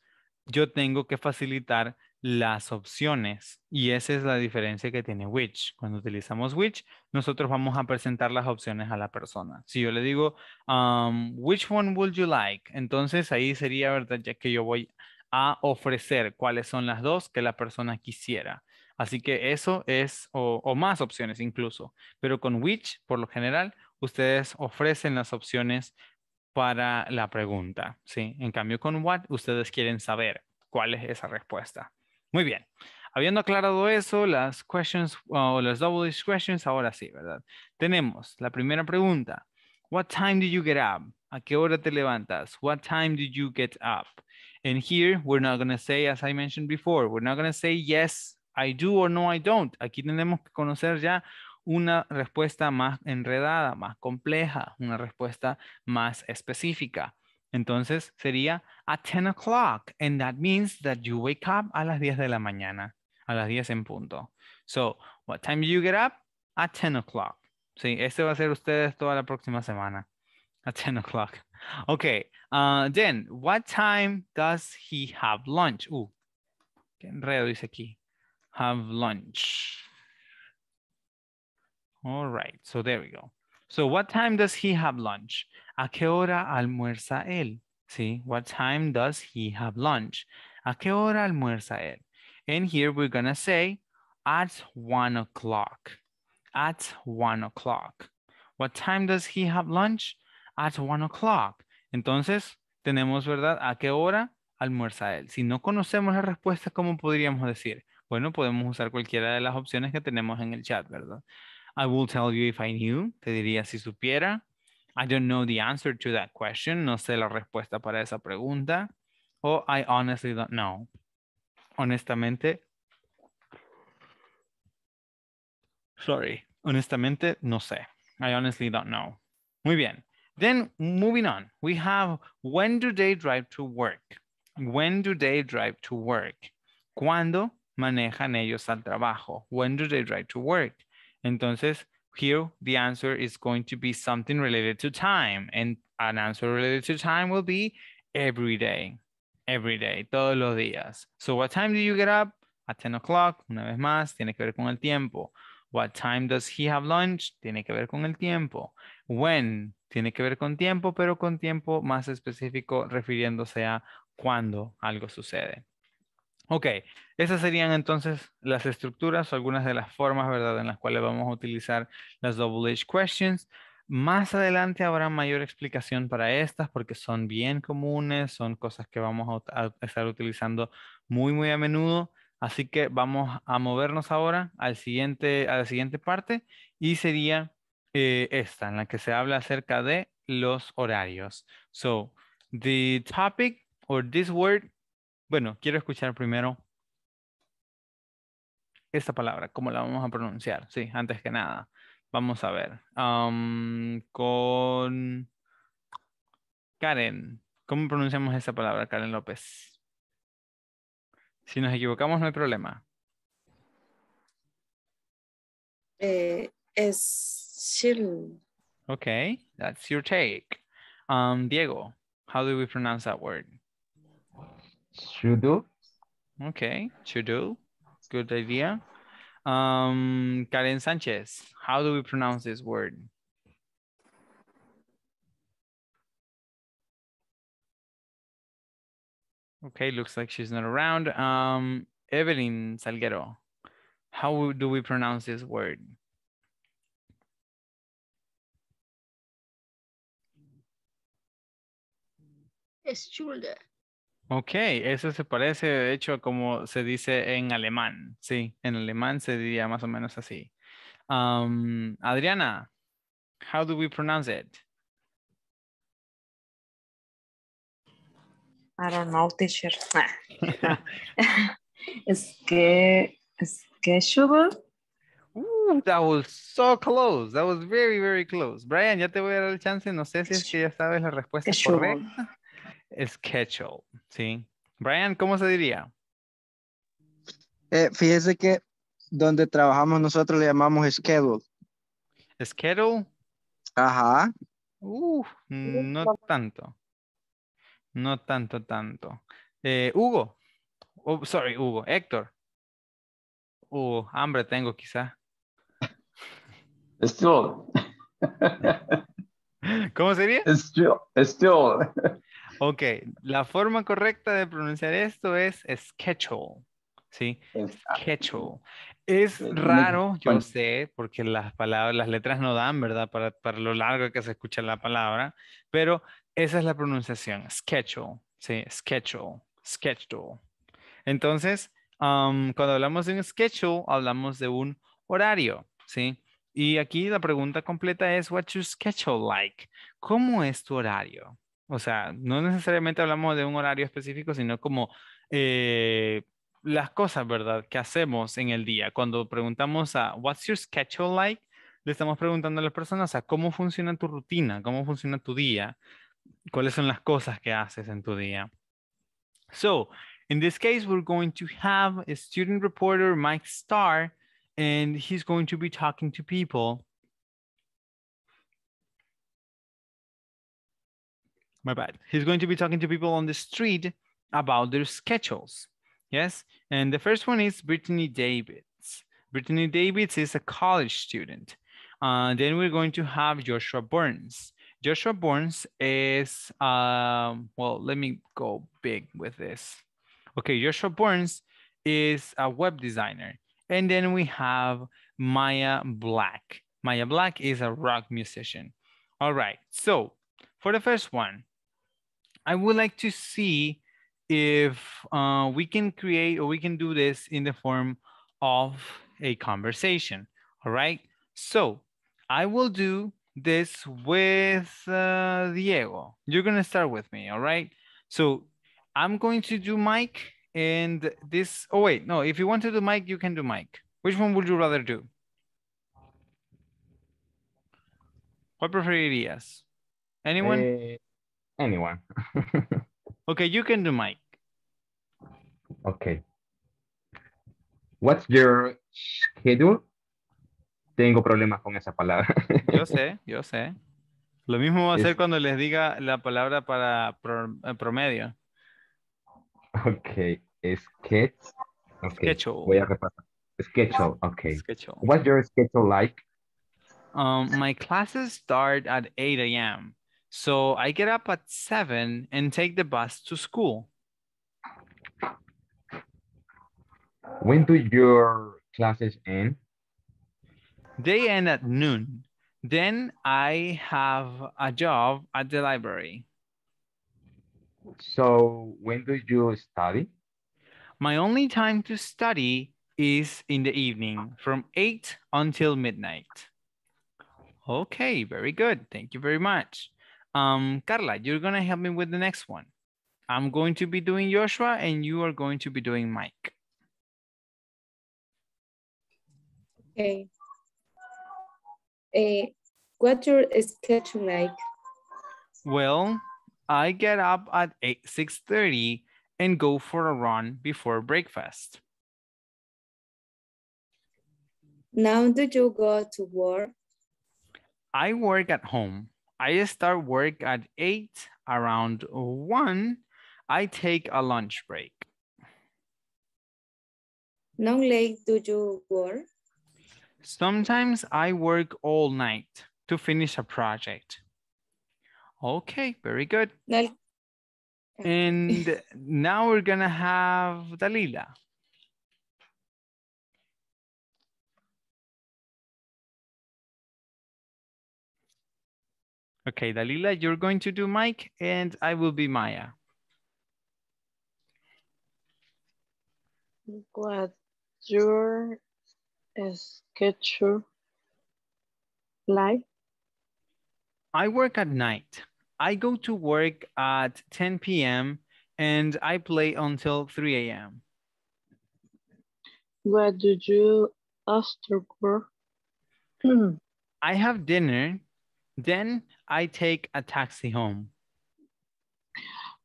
Yo tengo que facilitar las opciones y esa es la diferencia que tiene which. Cuando utilizamos which, nosotros vamos a presentar las opciones a la persona. Si yo le digo, um, which one would you like? Entonces ahí sería, ¿verdad? Ya que yo voy a ofrecer cuáles son las dos que la persona quisiera. Así que eso es, o, más opciones incluso, pero con which, por lo general, ustedes ofrecen las opciones para la pregunta, ¿sí? En cambio con what, ustedes quieren saber cuál es esa respuesta. Muy bien. Habiendo aclarado eso, las questions o las double questions, ahora sí, ¿verdad? Tenemos la primera pregunta. What time do you get up? ¿A qué hora te levantas? What time do you get up? And here, we're not going to say, as I mentioned before, we're not going to say yes, I do or no, I don't. Aquí tenemos que conocer ya una respuesta más enredada, más compleja, una respuesta más específica. Entonces sería at 10 o'clock. And that means that you wake up a las 10 de la mañana. A las 10 en punto. So, what time do you get up? At 10 o'clock. Sí, este va a ser ustedes toda la próxima semana. At 10 o'clock. Okay. Uh, then, what time does he have lunch? Uh, qué enredo dice aquí. Have lunch. All right. So, there we go. So, what time does he have lunch? ¿A qué hora almuerza él? ¿Sí? What time does he have lunch? ¿A qué hora almuerza él? And here we're gonna say at one o'clock. At one o'clock. What time does he have lunch? At one o'clock. Entonces, tenemos, ¿verdad? ¿A qué hora almuerza él? Si no conocemos la respuesta, ¿cómo podríamos decir? Bueno, podemos usar cualquiera de las opciones que tenemos en el chat, ¿verdad? I will tell you if I knew. Te diría si supiera. I don't know the answer to that question. No sé la respuesta para esa pregunta. O I honestly don't know. Honestamente. Sorry. Honestamente, no sé. I honestly don't know. Muy bien. Then moving on, we have when do they drive to work? When do they drive to work? ¿Cuándo manejan ellos al trabajo? When do they drive to work? Entonces, here the answer is going to be something related to time. And an answer related to time will be every day, every day, todos los días. So what time do you get up? At 10 o'clock, una vez más, tiene que ver con el tiempo. What time does he have lunch? Tiene que ver con el tiempo. When tiene que ver con tiempo, pero con tiempo más específico refiriéndose a cuando algo sucede. Ok, esas serían entonces las estructuras, o algunas de las formas, ¿verdad?, en las cuales vamos a utilizar las double H questions. Más adelante habrá mayor explicación para estas porque son bien comunes, son cosas que vamos a, estar utilizando muy, muy a menudo. Así que vamos a movernos ahora al siguiente, a la siguiente parte y sería eh, esta, en la que se habla acerca de los horarios. So, the topic or this word bueno, quiero escuchar primero esta palabra, cómo la vamos a pronunciar. Sí, antes que nada, vamos a ver. con Karen, ¿cómo pronunciamos esa palabra, Karen López? Si nos equivocamos, no hay problema. Eh, es chill. Ok, that's your take. Diego, how do we pronounce that word? Should do. Okay, should do. Good idea. Um, Karen Sanchez, how do we pronounce this word? Okay, looks like she's not around. Um, Evelyn Salguero, how do we pronounce this word? Shoulder. Ok, eso se parece, de hecho, como se dice en alemán. Sí, en alemán se diría más o menos así. Adriana, how do we pronounce it? I don't know, teacher. es que, es que that was so close. That was very, very close. Brian, ya te voy a dar el chance. No sé si es que ya sabes la respuesta correcta schedule, ¿sí? Brian, ¿cómo se diría? Eh, fíjese que donde trabajamos nosotros le llamamos schedule. ¿Schedule? Ajá. Uh, no tanto. No tanto, tanto. Eh, Hugo. Oh, sorry, Hugo. Héctor. Hugo, hambre tengo quizá. Still. ¿Cómo sería? Still. Still. Ok, la forma correcta de pronunciar esto es schedule. ¿sí? Es raro, yo sé, porque las palabras, las letras no dan, ¿verdad? Para, lo largo que se escucha la palabra, pero esa es la pronunciación, schedule, ¿sí? Schedule, schedule. Entonces, cuando hablamos de un schedule, hablamos de un horario, ¿sí? Y aquí la pregunta completa es, what's your schedule like? ¿Cómo es tu horario? O sea, no necesariamente hablamos de un horario específico, sino como eh, las cosas, ¿verdad?, que hacemos en el día. Cuando preguntamos a, ¿What's your schedule like? Le estamos preguntando a las personas sea, cómo funciona tu rutina, cómo funciona tu día, cuáles son las cosas que haces en tu día. So, in this case, we're going to have a student reporter, Mike Starr, and he's going to be talking to people my bad. He's going to be talking to people on the street about their schedules. Yes. And the first one is Brittany Davids. Brittany Davids is a college student. Uh, then we're going to have Joshua Burns. Joshua Burns is, um, well, let me go big with this. Okay, Joshua Burns is a web designer. And then we have Maya Black. Maya Black is a rock musician. All right, so for the first one, I would like to see if uh, we can create or we can do this in the form of a conversation, all right? So I will do this with uh, Diego. You're gonna start with me, all right? So I'm going to do Mike and this, oh wait, no, if you want to do Mike, you can do Mike. Which one would you rather do? What ideas? Anyone? Eh, anyone. [laughs] okay, you can do Mike. Okay. What's your schedule? Tengo problemas con esa palabra. [laughs] yo sé, yo sé. Lo mismo va a ser cuando les diga la palabra para promedio. Ok, sketch. Okay. Schedule. Voy a repasar. Schedule, ok. What's your schedule like? Um, my classes start at 8 a.m. So I get up at seven and take the bus to school. When do your classes end? They end at noon. Then I have a job at the library. So when do you study? My only time to study is in the evening from 8 until midnight. Okay, very good. Thank you very much. Um, Carla, you're gonna help me with the next one. I'm going to be doing Joshua and you are going to be doing Mike. Okay. Uh, what's your schedule like? Well, I get up at 8, 6.30 and go for a run before breakfast. Now do you go to work? I work at home. I start work at eight, around one, I take a lunch break. Long late do you work? Sometimes I work all night to finish a project. Okay, very good. No. And [laughs] now we're gonna have Dalila. Okay, Dalila, you're going to do Mike and I will be Maya. What your schedule like? I work at night. I go to work at 10 p.m. and I play until 3 a.m. What do you after work? I have dinner then I take a taxi home.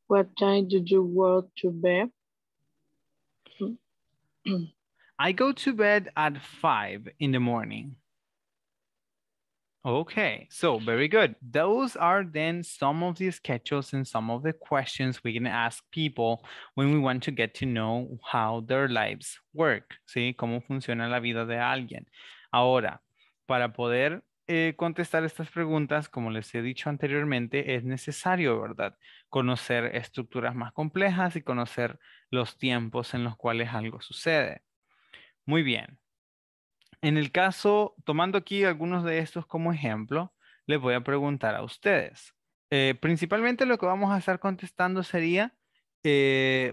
What time did you go to bed? I go to bed at five in the morning. Okay, so very good. Those are then some of the schedules and some of the questions we can ask people when we want to get to know how their lives work, ¿sí? Cómo funciona la vida de alguien. Ahora, para poder Eh, contestar estas preguntas, como les he dicho anteriormente, es necesario, ¿verdad? Conocer estructuras más complejas y conocer los tiempos en los cuales algo sucede. Muy bien. En el caso, tomando aquí algunos de estos como ejemplo, les voy a preguntar a ustedes. Eh, principalmente lo que vamos a estar contestando sería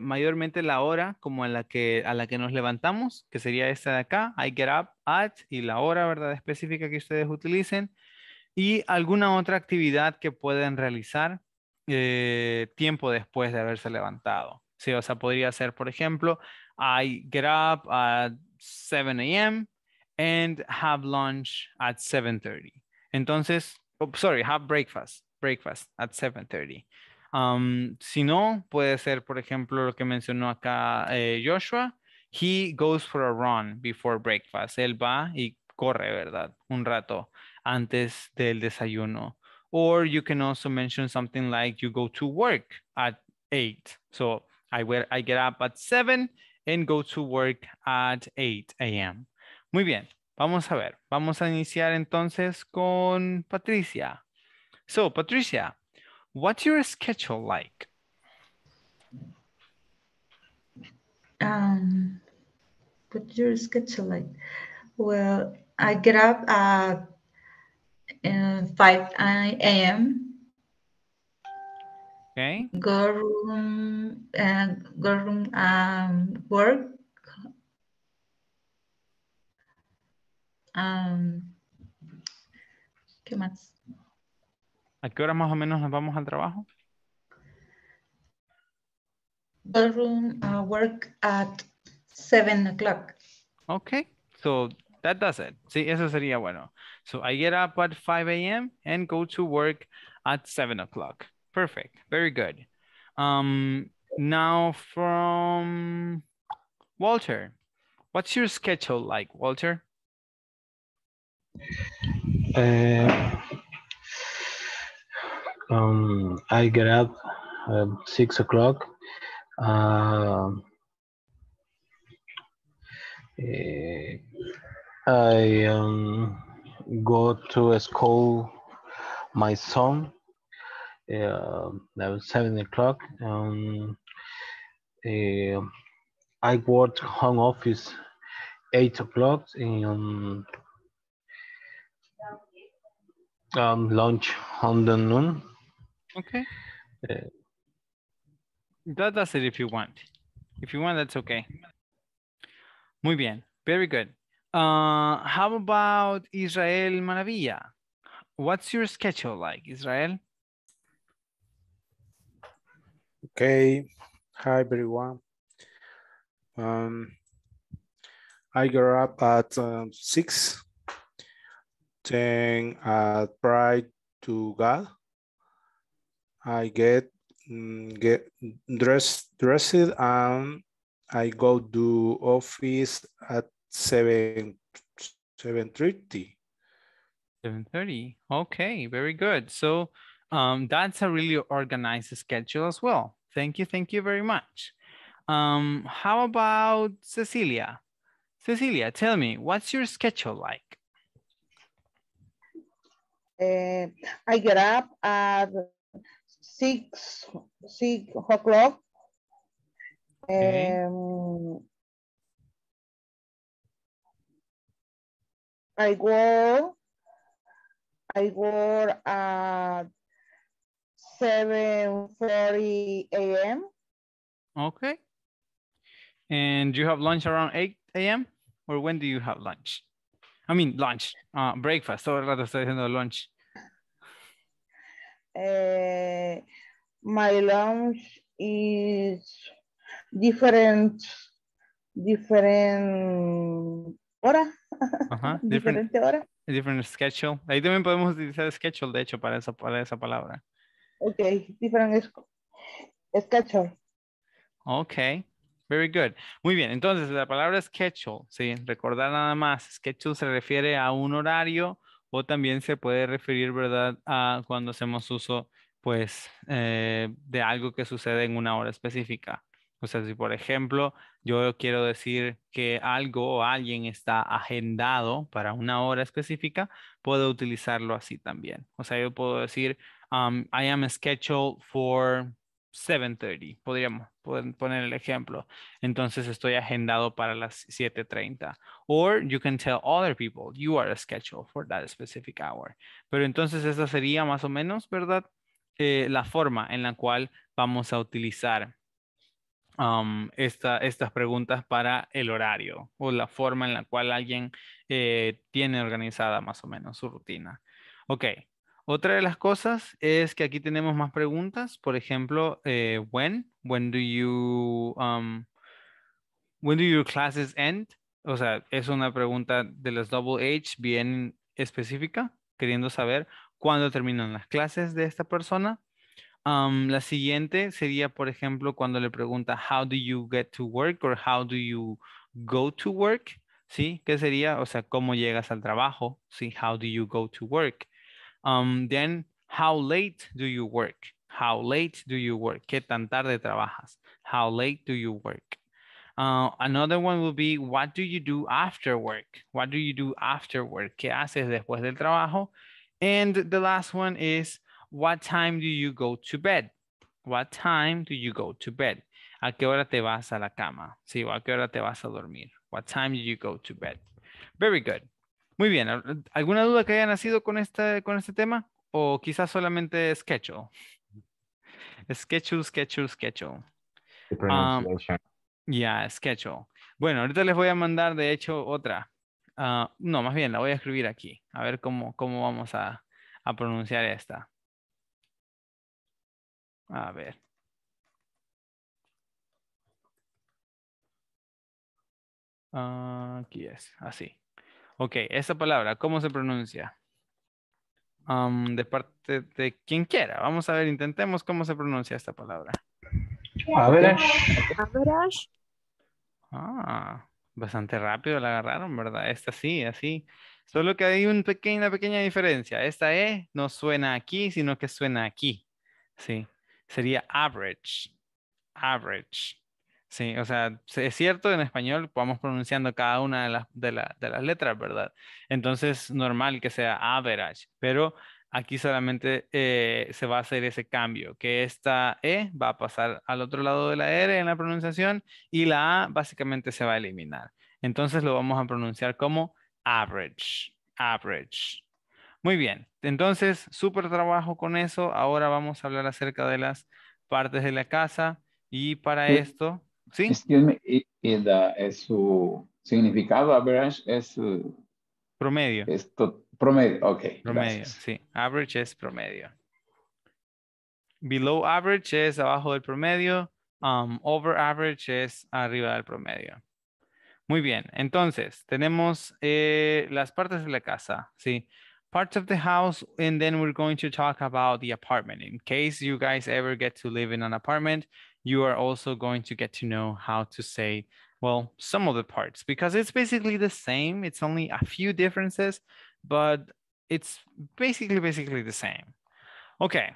mayormente la hora como a la que nos levantamos, que sería esta de acá, I get up at, y la hora, ¿verdad? Específica que ustedes utilicen, y alguna otra actividad que pueden realizar eh, tiempo después de haberse levantado. Sí, o sea, podría ser, por ejemplo, I get up at 7 a.m. and have lunch at 7.30. Entonces, oh, sorry, have breakfast, breakfast at 7.30. Um, si no, puede ser, por ejemplo, lo que mencionó acá eh, Joshua. He goes for a run before breakfast. Él va y corre, ¿verdad? Un rato antes del desayuno. Or you can also mention something like you go to work at eight. So I, I get up at seven and go to work at eight a.m. Muy bien, vamos a ver. Vamos a iniciar entonces con Patricia. So, Patricia, What's your schedule like? Um, what's your schedule like? Well, I get up at uh, 5 a.m. Okay. Go room and uh, go room um, work. Um, ¿Qué ¿A qué hora más o menos nos vamos al trabajo? uh, work at 7 o'clock. Okay, so that does it. Sí, eso sería bueno. So I get up at 5 a.m. and go to work at 7 o'clock. Perfect, very good. Um, now from Walter. What's your schedule like, Walter? Uh, um, I get up at six o'clock. Uh, eh, I um, go to school my son uh, that was seven o'clock. Um, uh, I work home office eight o'clock in um, lunch on the noon. Okay. Uh, that does it if you want. If you want, that's okay. Muy bien. Very good. Uh, how about Israel Maravilla? What's your schedule like, Israel? Okay. Hi, everyone. Um, I grew up at um, 6, then I prayed to God, I get mm, get dressed dressed and I go to office at seven seven thirty. Seven thirty. Okay, very good. So um, that's a really organized schedule as well. Thank you, thank you very much. Um, how about Cecilia? Cecilia, tell me, what's your schedule like? Uh, I get up at six six o'clock. Okay. Um, I go I go at 7.40 a.m. Okay. And you have lunch around 8 a.m.? Or when do you have lunch? I mean, lunch, uh, breakfast. or rather say estoy lunch. Eh, my lunch is different, different hora. Ajá, [laughs] diferente hora. Different schedule. Ahí también podemos utilizar schedule, de hecho, para esa, para esa palabra. Ok, different schedule. Ok, very good. Muy bien, entonces la palabra schedule, sí, recordar nada más, schedule se refiere a un horario o también se puede referir, ¿verdad?, a cuando hacemos uso, pues, eh, de algo que sucede en una hora específica. O sea, si por ejemplo yo quiero decir que algo o alguien está agendado para una hora específica, puedo utilizarlo así también. O sea, yo puedo decir, um, I am scheduled for 7.30, podríamos poner el ejemplo. Entonces estoy agendado para las 7.30. Or you can tell other people you are scheduled for that specific hour. Pero entonces esa sería más o menos, ¿verdad? Eh, la forma en la cual vamos a utilizar um, estas preguntas para el horario o la forma en la cual alguien eh, tiene organizada más o menos su rutina. Ok. Otra de las cosas es que aquí tenemos más preguntas. Por ejemplo, eh, when, when do you, um, when do your classes end? O sea, es una pregunta de las double H bien específica, queriendo saber cuándo terminan las clases de esta persona. Um, la siguiente sería, por ejemplo, cuando le pregunta how do you get to work or how do you go to work, ¿sí? ¿Qué sería? O sea, ¿cómo llegas al trabajo? ¿Sí? How do you go to work? Um, then, how late do you work? How late do you work? ¿Qué tan tarde trabajas? How late do you work? Uh, another one will be, what do you do after work? What do you do after work? ¿Qué haces después del trabajo? And the last one is, what time do you go to bed? What time do you go to bed? ¿A qué hora te vas a la cama? Sí, ¿a qué hora te vas a dormir? What time do you go to bed? Very good. Muy bien, ¿alguna duda que haya nacido con este, con este tema? O quizás solamente sketchup? Sketchup, sketchup, sketchup. ya, yeah, Bueno, ahorita les voy a mandar, de hecho, otra. Ah, no, más bien, la voy a escribir aquí. A ver cómo, cómo vamos a, pronunciar esta. A ver. aquí es, así. Ok, esta palabra, ¿cómo se pronuncia? de parte de quien quiera. Vamos a ver, intentemos cómo se pronuncia esta palabra. Eh. Average. Ah, bastante rápido la agarraron, ¿verdad? Esta sí, así. Solo que hay una pequeña, pequeña diferencia. Esta E no suena aquí, sino que suena aquí. Sí. Sería average. Average. Sí, o sea, es cierto, en español vamos pronunciando cada una de las, de, las letras, ¿verdad? Entonces, normal que sea average, pero aquí solamente eh, se va a hacer ese cambio, que esta E va a pasar al otro lado de la R en la pronunciación y la A básicamente se va a eliminar. Entonces lo vamos a pronunciar como average, average. Muy bien, entonces, súper trabajo con eso. Ahora vamos a hablar acerca de las partes de la casa y para esto Sí. y, es su significado, average es... Promedio. promedio, ok. Promedio, sí. Average es promedio. Below average es abajo del promedio. Um, over average es arriba del promedio. Muy bien, entonces tenemos eh, las partes de la casa, ¿sí? Parts of the house, and then we're going to talk about the apartment. In case you guys ever get to live in an apartment, you are also going to get to know how to say, well, some of the parts, because it's basically the same. It's only a few differences, but it's basically, basically the same. Okay,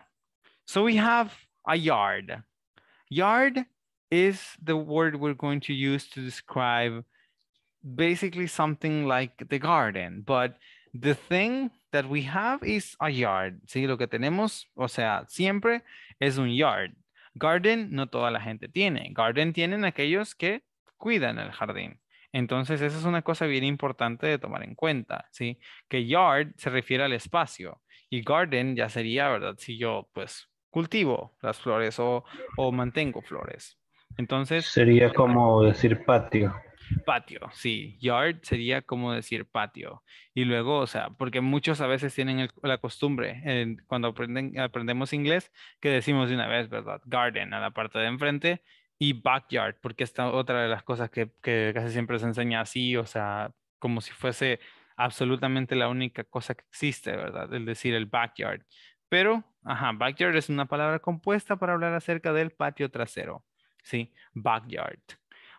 so we have a yard. Yard is the word we're going to use to describe basically something like the garden, but the thing that we have is a yard. Si, lo que tenemos, o sea, siempre es un yard. Garden no toda la gente tiene. Garden tienen aquellos que cuidan el jardín. Entonces, esa es una cosa bien importante de tomar en cuenta, ¿sí? Que yard se refiere al espacio y garden ya sería, ¿verdad? Si yo, pues, cultivo las flores o, o mantengo flores. Entonces... Sería pues, como decir patio. Patio, sí. Yard sería como decir patio. Y luego, o sea, porque muchos a veces tienen la costumbre, cuando aprendemos inglés, que decimos de una vez, ¿verdad? Garden a la parte de enfrente y backyard, porque esta otra de las cosas que, que casi siempre se enseña así, o sea, como si fuese absolutamente la única cosa que existe, ¿verdad? El decir, el backyard. Pero, ajá, backyard es una palabra compuesta para hablar acerca del patio trasero, ¿sí? Backyard.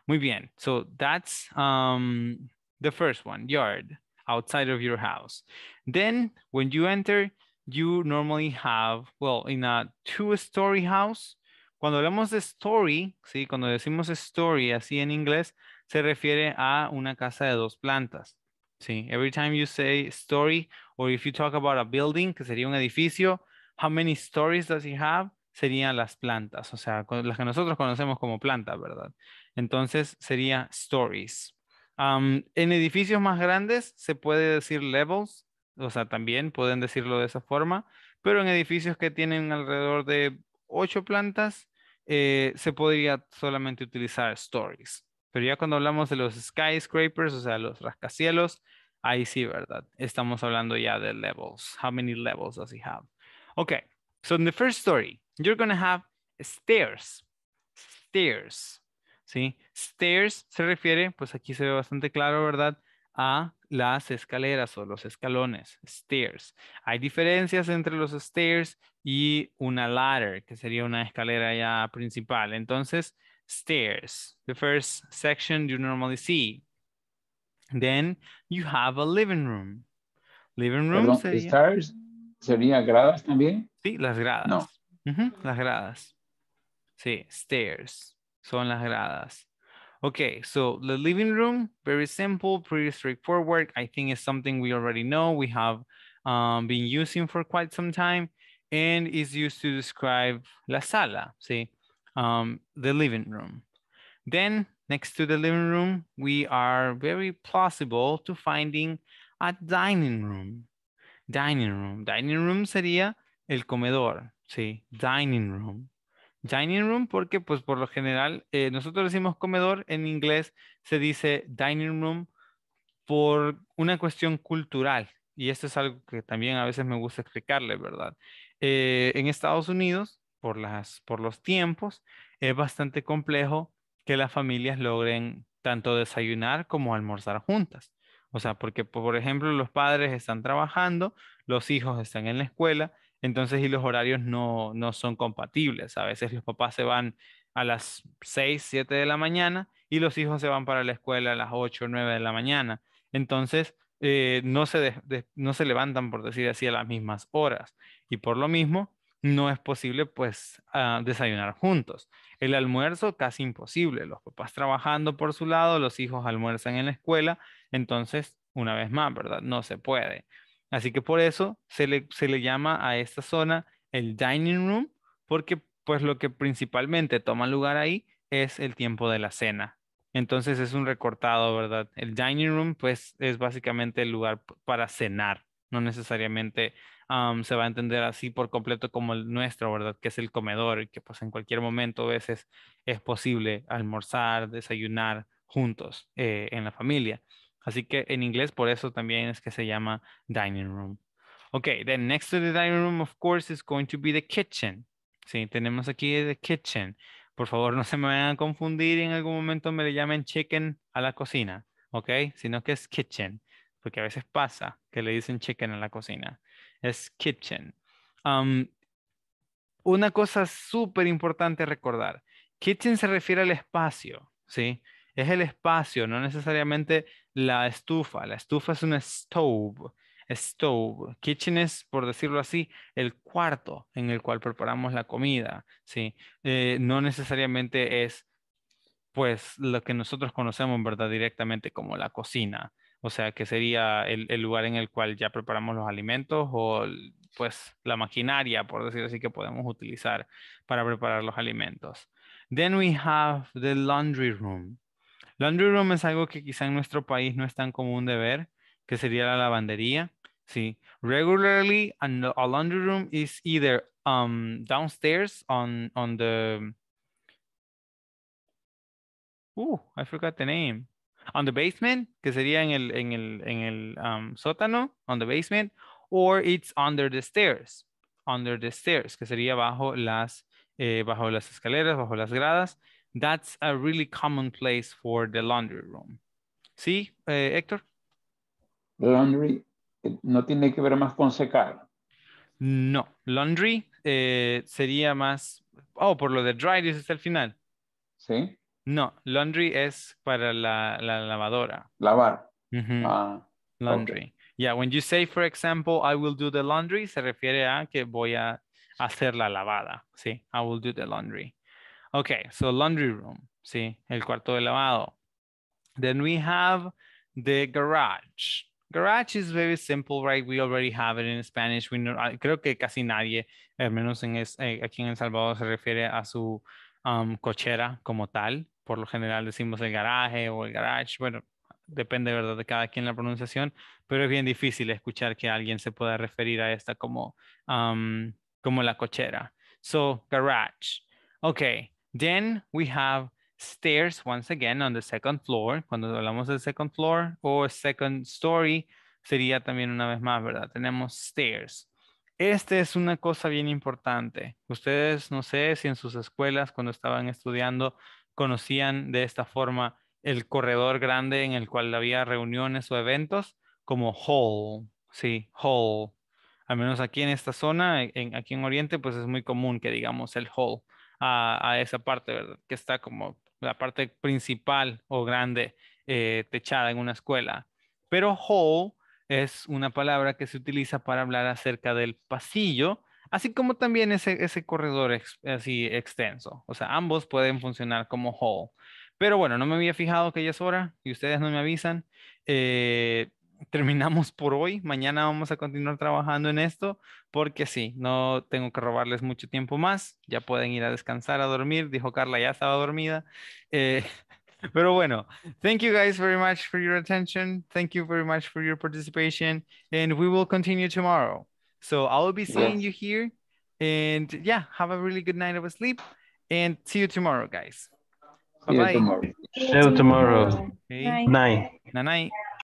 Muy bien. So that's um, the first one, yard, outside of your house. Then when you enter, you normally have, well, in a two-story house, cuando hablamos de story, ¿sí? cuando decimos story así en inglés, se refiere a una casa de dos plantas. ¿sí? Every time you say story, or if you talk about a building, que sería un edificio, how many stories does he have? Serían las plantas, o sea, las que nosotros conocemos como plantas, ¿verdad? Entonces sería stories. en edificios más grandes se puede decir levels, o sea, también pueden decirlo de esa forma, pero en edificios que tienen alrededor de ocho plantas, eh, se podría solamente utilizar stories. Pero ya cuando hablamos de los skyscrapers, o sea, los rascacielos, ahí sí, ¿verdad? Estamos hablando ya de levels. How many levels does he have? Okay, so in the first story, you're going to have stairs. Stairs. ¿sí? Stairs se refiere, pues aquí se ve bastante claro, ¿verdad? A las escaleras o los escalones, stairs. Hay diferencias entre los stairs y una ladder, que sería una escalera ya principal. Entonces, stairs, the first section you normally see. Then you have a living room. Living room sería... Stairs sería gradas también? Sí, las gradas. No. las gradas. Sí, stairs. Son las gradas. Okay, so the living room, very simple, pretty straightforward. I think it's something we already know. We have um, been using for quite some time and is used to describe la sala, see, um, the living room. Then next to the living room, we are very plausible to finding a dining room. Dining room, dining room sería el comedor, see, dining room. dining room porque pues por lo general eh, nosotros decimos comedor en inglés se dice dining room por una cuestión cultural y esto es algo que también a veces me gusta explicarle, ¿verdad? Eh, en Estados Unidos, por, las, por los tiempos, es bastante complejo que las familias logren tanto desayunar como almorzar juntas. O sea, porque por ejemplo los padres están trabajando, los hijos están en la escuela entonces y los horarios no, son compatibles. A veces los papás se van a las 6, 7 de la mañana y los hijos se van para la escuela a las 8, 9 de la mañana. Entonces, eh, no, se levantan, por decir así, a las mismas horas. Y por lo mismo, no es posible, pues, ah, desayunar juntos. El almuerzo, casi imposible. Los papás trabajando por su lado, los hijos almuerzan en la escuela. Entonces, una vez más, ¿verdad? No se puede. Así que por eso se le, llama a esta zona el dining room, porque pues lo que principalmente toma lugar ahí es el tiempo de la cena. Entonces es un recortado, ¿verdad? El dining room pues es básicamente el lugar para cenar, no necesariamente se va a entender así por completo como el nuestro, ¿verdad? Que es el comedor y que pues en cualquier momento a veces es posible almorzar, desayunar juntos eh, en la familia. Así que en inglés por eso también es que se llama dining room. Okay, then next to the dining room, of course, is going to be the kitchen. Sí, tenemos aquí the kitchen. Por favor, [laughs] no se me vayan a confundir y en algún momento me le llamen chicken a la cocina, ¿ok? Sino que es kitchen, porque a veces pasa que le dicen chicken a la cocina. Es kitchen. Um, una cosa súper importante recordar. Kitchen se refiere al espacio, ¿sí? sí es el espacio, no necesariamente la estufa. La estufa es un stove. Stove. Kitchen es, por decirlo así, el cuarto en el cual preparamos la comida. ¿sí? Eh, no necesariamente es pues lo que nosotros conocemos, ¿verdad? Directamente como la cocina. O sea, que sería el, lugar en el cual ya preparamos los alimentos o pues la maquinaria, por decirlo así, que podemos utilizar para preparar los alimentos. Then we have the laundry room. Laundry room es algo que quizá en nuestro país no es tan común de ver, que sería la lavandería. Sí. Regularly, a laundry room is either um, downstairs on, on the... Uh, I forgot the name. On the basement, que sería en el, en el, en el um, sótano, on the basement, or it's under the stairs, under the stairs, que sería bajo las, eh, bajo las escaleras, bajo las gradas. That's a really common place for the laundry room. ¿Sí, eh, Héctor? Laundry eh, no tiene que ver más con secar. No, laundry eh, sería más, oh, por lo de dry, dices al final. Sí. No, laundry es para la, lavadora. Lavar. Ah, laundry. Yeah, when you say, for example, I will do the laundry, se refiere a que voy a hacer la lavada. Sí, I will do the laundry. Ok, so laundry room, sí, el cuarto de lavado. Then we have the garage. Garage is very simple, right? We already have it in Spanish. We know, ah, creo que casi nadie, al menos eh, aquí en El Salvador, se refiere a su um, cochera como tal. Por lo general decimos el garaje o el garage. Bueno, depende, ¿verdad?, de cada quien la pronunciación, pero es bien difícil escuchar que alguien se pueda referir a esta como, um, como la cochera. So, garage. Okay, Then we have stairs once again on the second floor. Cuando hablamos del second floor o second story, sería también una vez más, ¿verdad? Tenemos stairs. Esta es una cosa bien importante. Ustedes, no sé si en sus escuelas, cuando estaban estudiando, conocían de esta forma el corredor grande en el cual había reuniones o eventos como hall. Sí, hall. Al menos aquí en esta zona, aquí en Oriente, pues es muy común que digamos el hall a, esa parte, Que está como la parte principal o grande eh, techada en una escuela. Pero hall es una palabra que se utiliza para hablar acerca del pasillo, así como también ese, ese corredor así extenso. O sea, ambos pueden funcionar como hall. Pero bueno, no me había fijado que ya es hora y ustedes no me avisan. Eh, terminamos por hoy. Mañana vamos a continuar trabajando en esto porque sí, no tengo que robarles mucho tiempo más. Ya pueden ir a descansar, a dormir. Dijo Carla, ya estaba dormida. Eh, [laughs] pero bueno, thank you guys very much for your attention. Thank you very much for your participation. And we will continue tomorrow. So I will be seeing you here. And yeah, have a really good night of sleep. And see you tomorrow, guys. bye See you tomorrow.